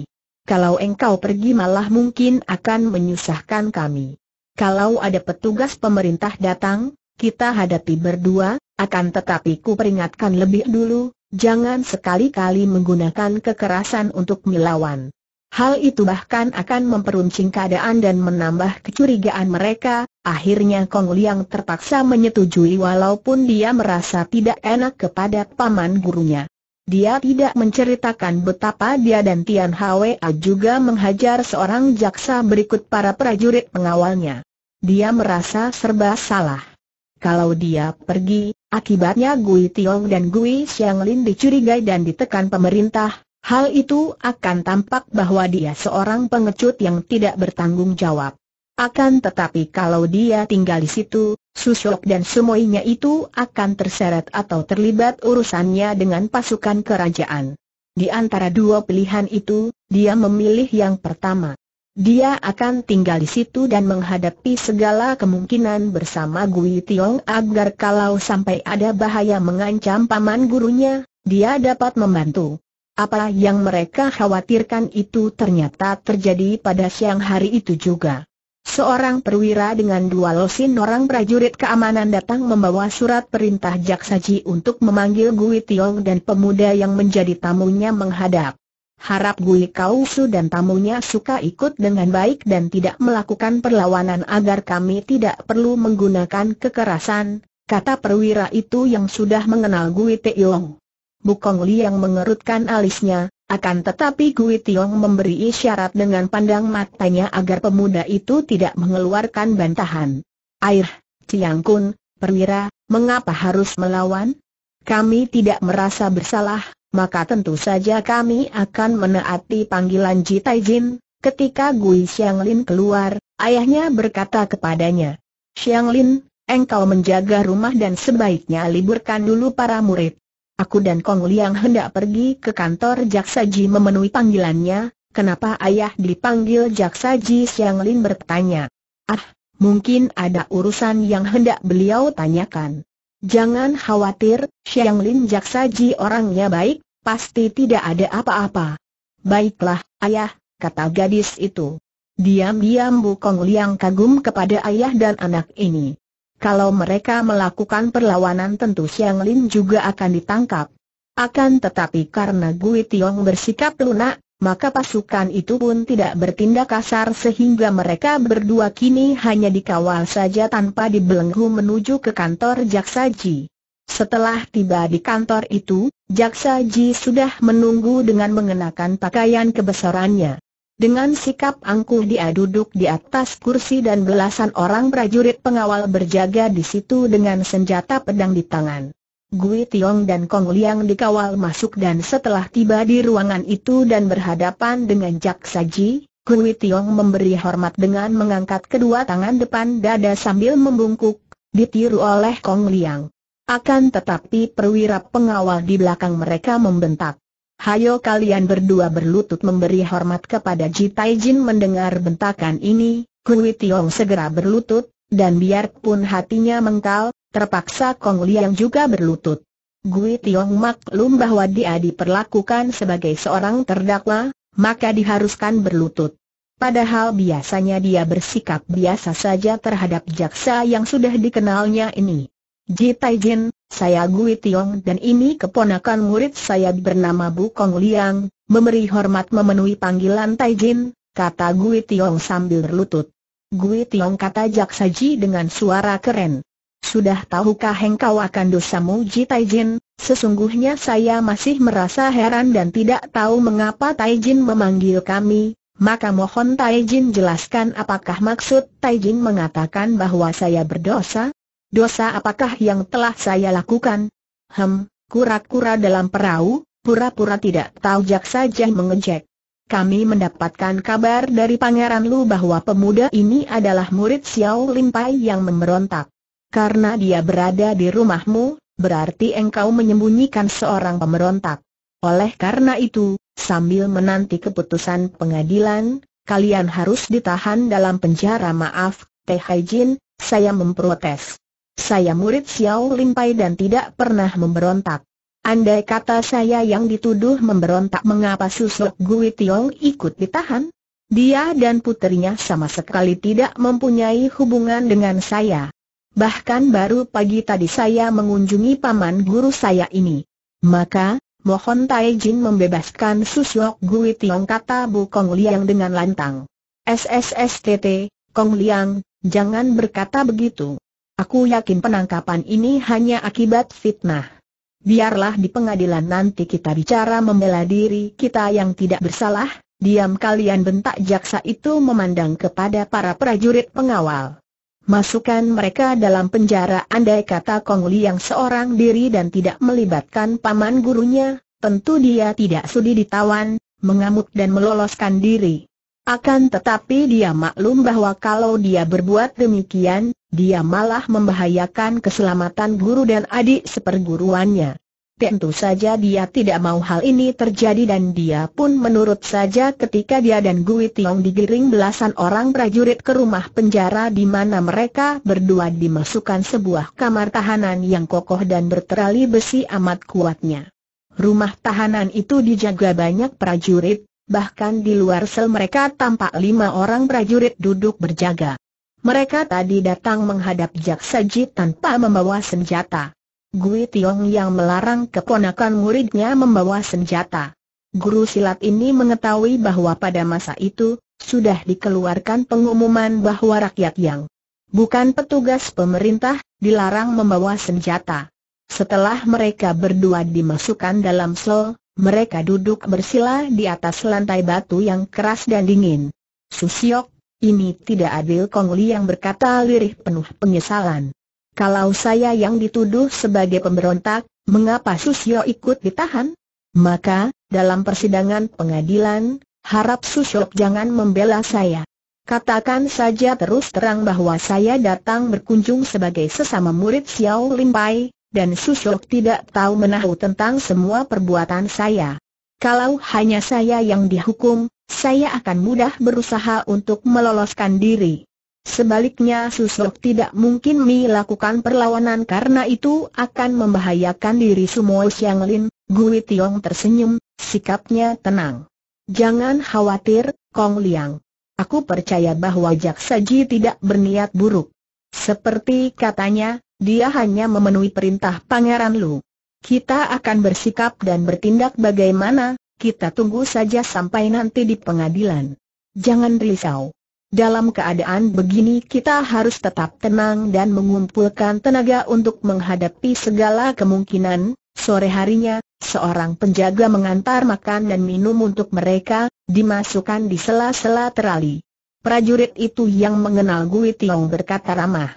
Kalau engkau pergi malah mungkin akan menyusahkan kami. Kalau ada petugas pemerintah datang, kita hadapi berdua, akan tetapi ku peringatkan lebih dulu, jangan sekali-kali menggunakan kekerasan untuk melawan. Hal itu bahkan akan memperuncing keadaan dan menambah kecurigaan mereka, akhirnya Kong Liang terpaksa menyetujui walaupun dia merasa tidak enak kepada paman gurunya. Dia tidak menceritakan betapa dia dan Tian Hwa juga menghajar seorang jaksa berikut para prajurit pengawalnya. Dia merasa serba salah. Kalau dia pergi, akibatnya Gui Tiong dan Gui Xianglin dicurigai dan ditekan pemerintah, Hal itu akan tampak bahwa dia seorang pengecut yang tidak bertanggung jawab. Akan tetapi kalau dia tinggal di situ, Susok dan semuanya itu akan terseret atau terlibat urusannya dengan pasukan kerajaan. Di antara dua pilihan itu, dia memilih yang pertama. Dia akan tinggal di situ dan menghadapi segala kemungkinan bersama Gui Tiong agar kalau sampai ada bahaya mengancam paman gurunya, dia dapat membantu. Apa yang mereka khawatirkan itu ternyata terjadi pada siang hari itu juga. Seorang perwira dengan dua losin orang prajurit keamanan datang membawa surat perintah jaksa ji untuk memanggil Gui Tiong dan pemuda yang menjadi tamunya menghadap. Harap Gui Kausu dan tamunya suka ikut dengan baik dan tidak melakukan perlawanan agar kami tidak perlu menggunakan kekerasan, kata perwira itu yang sudah mengenal Gui Tiong. Bukong Liang mengerutkan alisnya, akan tetapi Gui Tiong memberi isyarat dengan pandang matanya agar pemuda itu tidak mengeluarkan bantahan. Air, Ciang Kun, perwira, mengapa harus melawan? Kami tidak merasa bersalah, maka tentu saja kami akan menaati panggilan Ji Tai Jin. Ketika Gui Lin keluar, ayahnya berkata kepadanya, Xiang Lin, engkau menjaga rumah dan sebaiknya liburkan dulu para murid. Aku dan Kong Liang hendak pergi ke kantor Jaksa Ji memenuhi panggilannya, kenapa ayah dipanggil Jaksa Ji Siang Lin bertanya. Ah, mungkin ada urusan yang hendak beliau tanyakan. Jangan khawatir, Siang Lin Jaksa Ji orangnya baik, pasti tidak ada apa-apa. Baiklah, ayah, kata gadis itu. Diam-diam Bu Kong Liang kagum kepada ayah dan anak ini. Kalau mereka melakukan perlawanan tentu Siang Lin juga akan ditangkap. Akan tetapi karena Gui Tiong bersikap lunak, maka pasukan itu pun tidak bertindak kasar sehingga mereka berdua kini hanya dikawal saja tanpa dibelenggu menuju ke kantor Jaksa Ji. Setelah tiba di kantor itu, Jaksa Ji sudah menunggu dengan mengenakan pakaian kebesarannya. Dengan sikap angkuh dia duduk di atas kursi dan belasan orang prajurit pengawal berjaga di situ dengan senjata pedang di tangan. Gui Tiong dan Kong Liang dikawal masuk dan setelah tiba di ruangan itu dan berhadapan dengan Jaksa Ji, Gui Tiong memberi hormat dengan mengangkat kedua tangan depan dada sambil membungkuk, ditiru oleh Kong Liang. Akan tetapi perwira pengawal di belakang mereka membentak. Hayo kalian berdua berlutut memberi hormat kepada Ji Taijin mendengar bentakan ini, Kui Tiong segera berlutut, dan biarpun hatinya mengkal, terpaksa Kong Liang juga berlutut. Gui Tiong maklum bahwa dia diperlakukan sebagai seorang terdakwa, maka diharuskan berlutut. Padahal biasanya dia bersikap biasa saja terhadap jaksa yang sudah dikenalnya ini. Ji Taijin, saya Gui Tiong dan ini keponakan murid saya bernama Bu Kong Liang, memberi hormat memenuhi panggilan Tai kata Gui Tiong sambil berlutut. Gui Tiong kata Jaksa Ji dengan suara keren. Sudah tahukah engkau akan dosamu Ji Tai Sesungguhnya saya masih merasa heran dan tidak tahu mengapa Tai memanggil kami, maka mohon Tai jelaskan apakah maksud Tai mengatakan bahwa saya berdosa? Dosa apakah yang telah saya lakukan? Hem, kura-kura dalam perahu, pura-pura tidak tahu jaksa saja mengejek. Kami mendapatkan kabar dari Pangeran Lu bahwa pemuda ini adalah murid Xiao Limpai yang memberontak. Karena dia berada di rumahmu, berarti engkau menyembunyikan seorang pemberontak. Oleh karena itu, sambil menanti keputusan pengadilan, kalian harus ditahan dalam penjara maaf, Teh Hai Jin, saya memprotes. Saya murid Xiao Limpai dan tidak pernah memberontak. Andai kata saya yang dituduh memberontak mengapa susuk Gui Tiong ikut ditahan? Dia dan putrinya sama sekali tidak mempunyai hubungan dengan saya. Bahkan baru pagi tadi saya mengunjungi paman guru saya ini. Maka, mohon Tai membebaskan susuk Gui Tiong kata Bu Kong Liang dengan lantang. SSSTT, Kong Liang, jangan berkata begitu. Aku yakin penangkapan ini hanya akibat fitnah. Biarlah di pengadilan nanti kita bicara membela diri kita yang tidak bersalah, diam kalian bentak jaksa itu memandang kepada para prajurit pengawal. Masukkan mereka dalam penjara andai kata Kong yang seorang diri dan tidak melibatkan paman gurunya, tentu dia tidak sudi ditawan, mengamuk dan meloloskan diri. Akan tetapi dia maklum bahwa kalau dia berbuat demikian, dia malah membahayakan keselamatan guru dan adik seperguruannya. Tentu saja dia tidak mau hal ini terjadi dan dia pun menurut saja ketika dia dan Gui Tiong digiring belasan orang prajurit ke rumah penjara di mana mereka berdua dimasukkan sebuah kamar tahanan yang kokoh dan berterali besi amat kuatnya. Rumah tahanan itu dijaga banyak prajurit, bahkan di luar sel mereka tampak lima orang prajurit duduk berjaga. Mereka tadi datang menghadap Jaksa Ji tanpa membawa senjata. Gui Tiong yang melarang keponakan muridnya membawa senjata. Guru silat ini mengetahui bahwa pada masa itu, sudah dikeluarkan pengumuman bahwa rakyat yang bukan petugas pemerintah, dilarang membawa senjata. Setelah mereka berdua dimasukkan dalam sel, mereka duduk bersila di atas lantai batu yang keras dan dingin. Susiok ini tidak adil Kong Li yang berkata lirih penuh penyesalan. Kalau saya yang dituduh sebagai pemberontak, mengapa Susyo ikut ditahan? Maka, dalam persidangan pengadilan, harap Susyo jangan membela saya. Katakan saja terus terang bahwa saya datang berkunjung sebagai sesama murid Xiao Limpai, dan Susyok tidak tahu menahu tentang semua perbuatan saya. Kalau hanya saya yang dihukum, saya akan mudah berusaha untuk meloloskan diri. Sebaliknya Susok tidak mungkin melakukan perlawanan karena itu akan membahayakan diri Sumo Xiang Lin. Gui Tiong tersenyum, sikapnya tenang. Jangan khawatir, Kong Liang. Aku percaya bahwa Jaksa Ji tidak berniat buruk. Seperti katanya, dia hanya memenuhi perintah Pangeran Lu. Kita akan bersikap dan bertindak bagaimana, kita tunggu saja sampai nanti di pengadilan. Jangan risau. Dalam keadaan begini kita harus tetap tenang dan mengumpulkan tenaga untuk menghadapi segala kemungkinan. Sore harinya, seorang penjaga mengantar makan dan minum untuk mereka, dimasukkan di sela-sela terali. Prajurit itu yang mengenal Gui Tiong berkata ramah.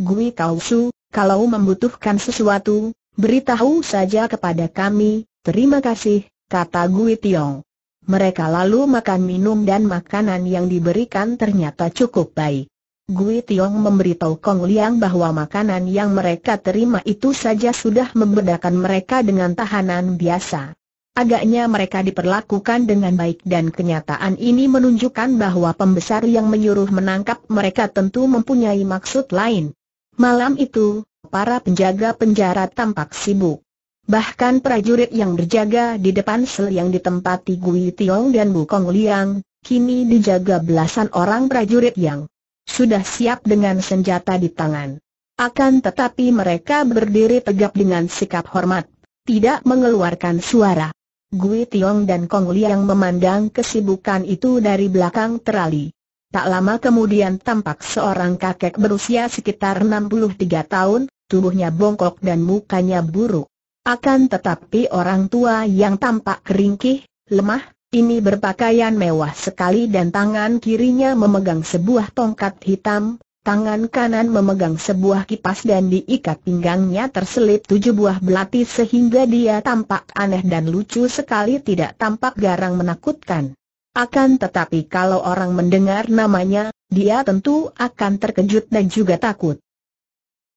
Gui Su, kalau membutuhkan sesuatu, Beritahu saja kepada kami, terima kasih, kata Gui Tiong. Mereka lalu makan minum dan makanan yang diberikan ternyata cukup baik. Gui Tiong memberitahu Kong Liang bahwa makanan yang mereka terima itu saja sudah membedakan mereka dengan tahanan biasa. Agaknya mereka diperlakukan dengan baik dan kenyataan ini menunjukkan bahwa pembesar yang menyuruh menangkap mereka tentu mempunyai maksud lain. Malam itu, para penjaga penjara tampak sibuk. Bahkan prajurit yang berjaga di depan sel yang ditempati Gui Tiong dan Bu Kong Liang, kini dijaga belasan orang prajurit yang sudah siap dengan senjata di tangan. Akan tetapi mereka berdiri tegap dengan sikap hormat, tidak mengeluarkan suara. Gui Tiong dan Kong Liang memandang kesibukan itu dari belakang terali. Tak lama kemudian tampak seorang kakek berusia sekitar 63 tahun, tubuhnya bongkok dan mukanya buruk. Akan tetapi orang tua yang tampak keringkih, lemah, ini berpakaian mewah sekali dan tangan kirinya memegang sebuah tongkat hitam, tangan kanan memegang sebuah kipas dan diikat pinggangnya terselip tujuh buah belati sehingga dia tampak aneh dan lucu sekali tidak tampak garang menakutkan. Akan tetapi kalau orang mendengar namanya, dia tentu akan terkejut dan juga takut.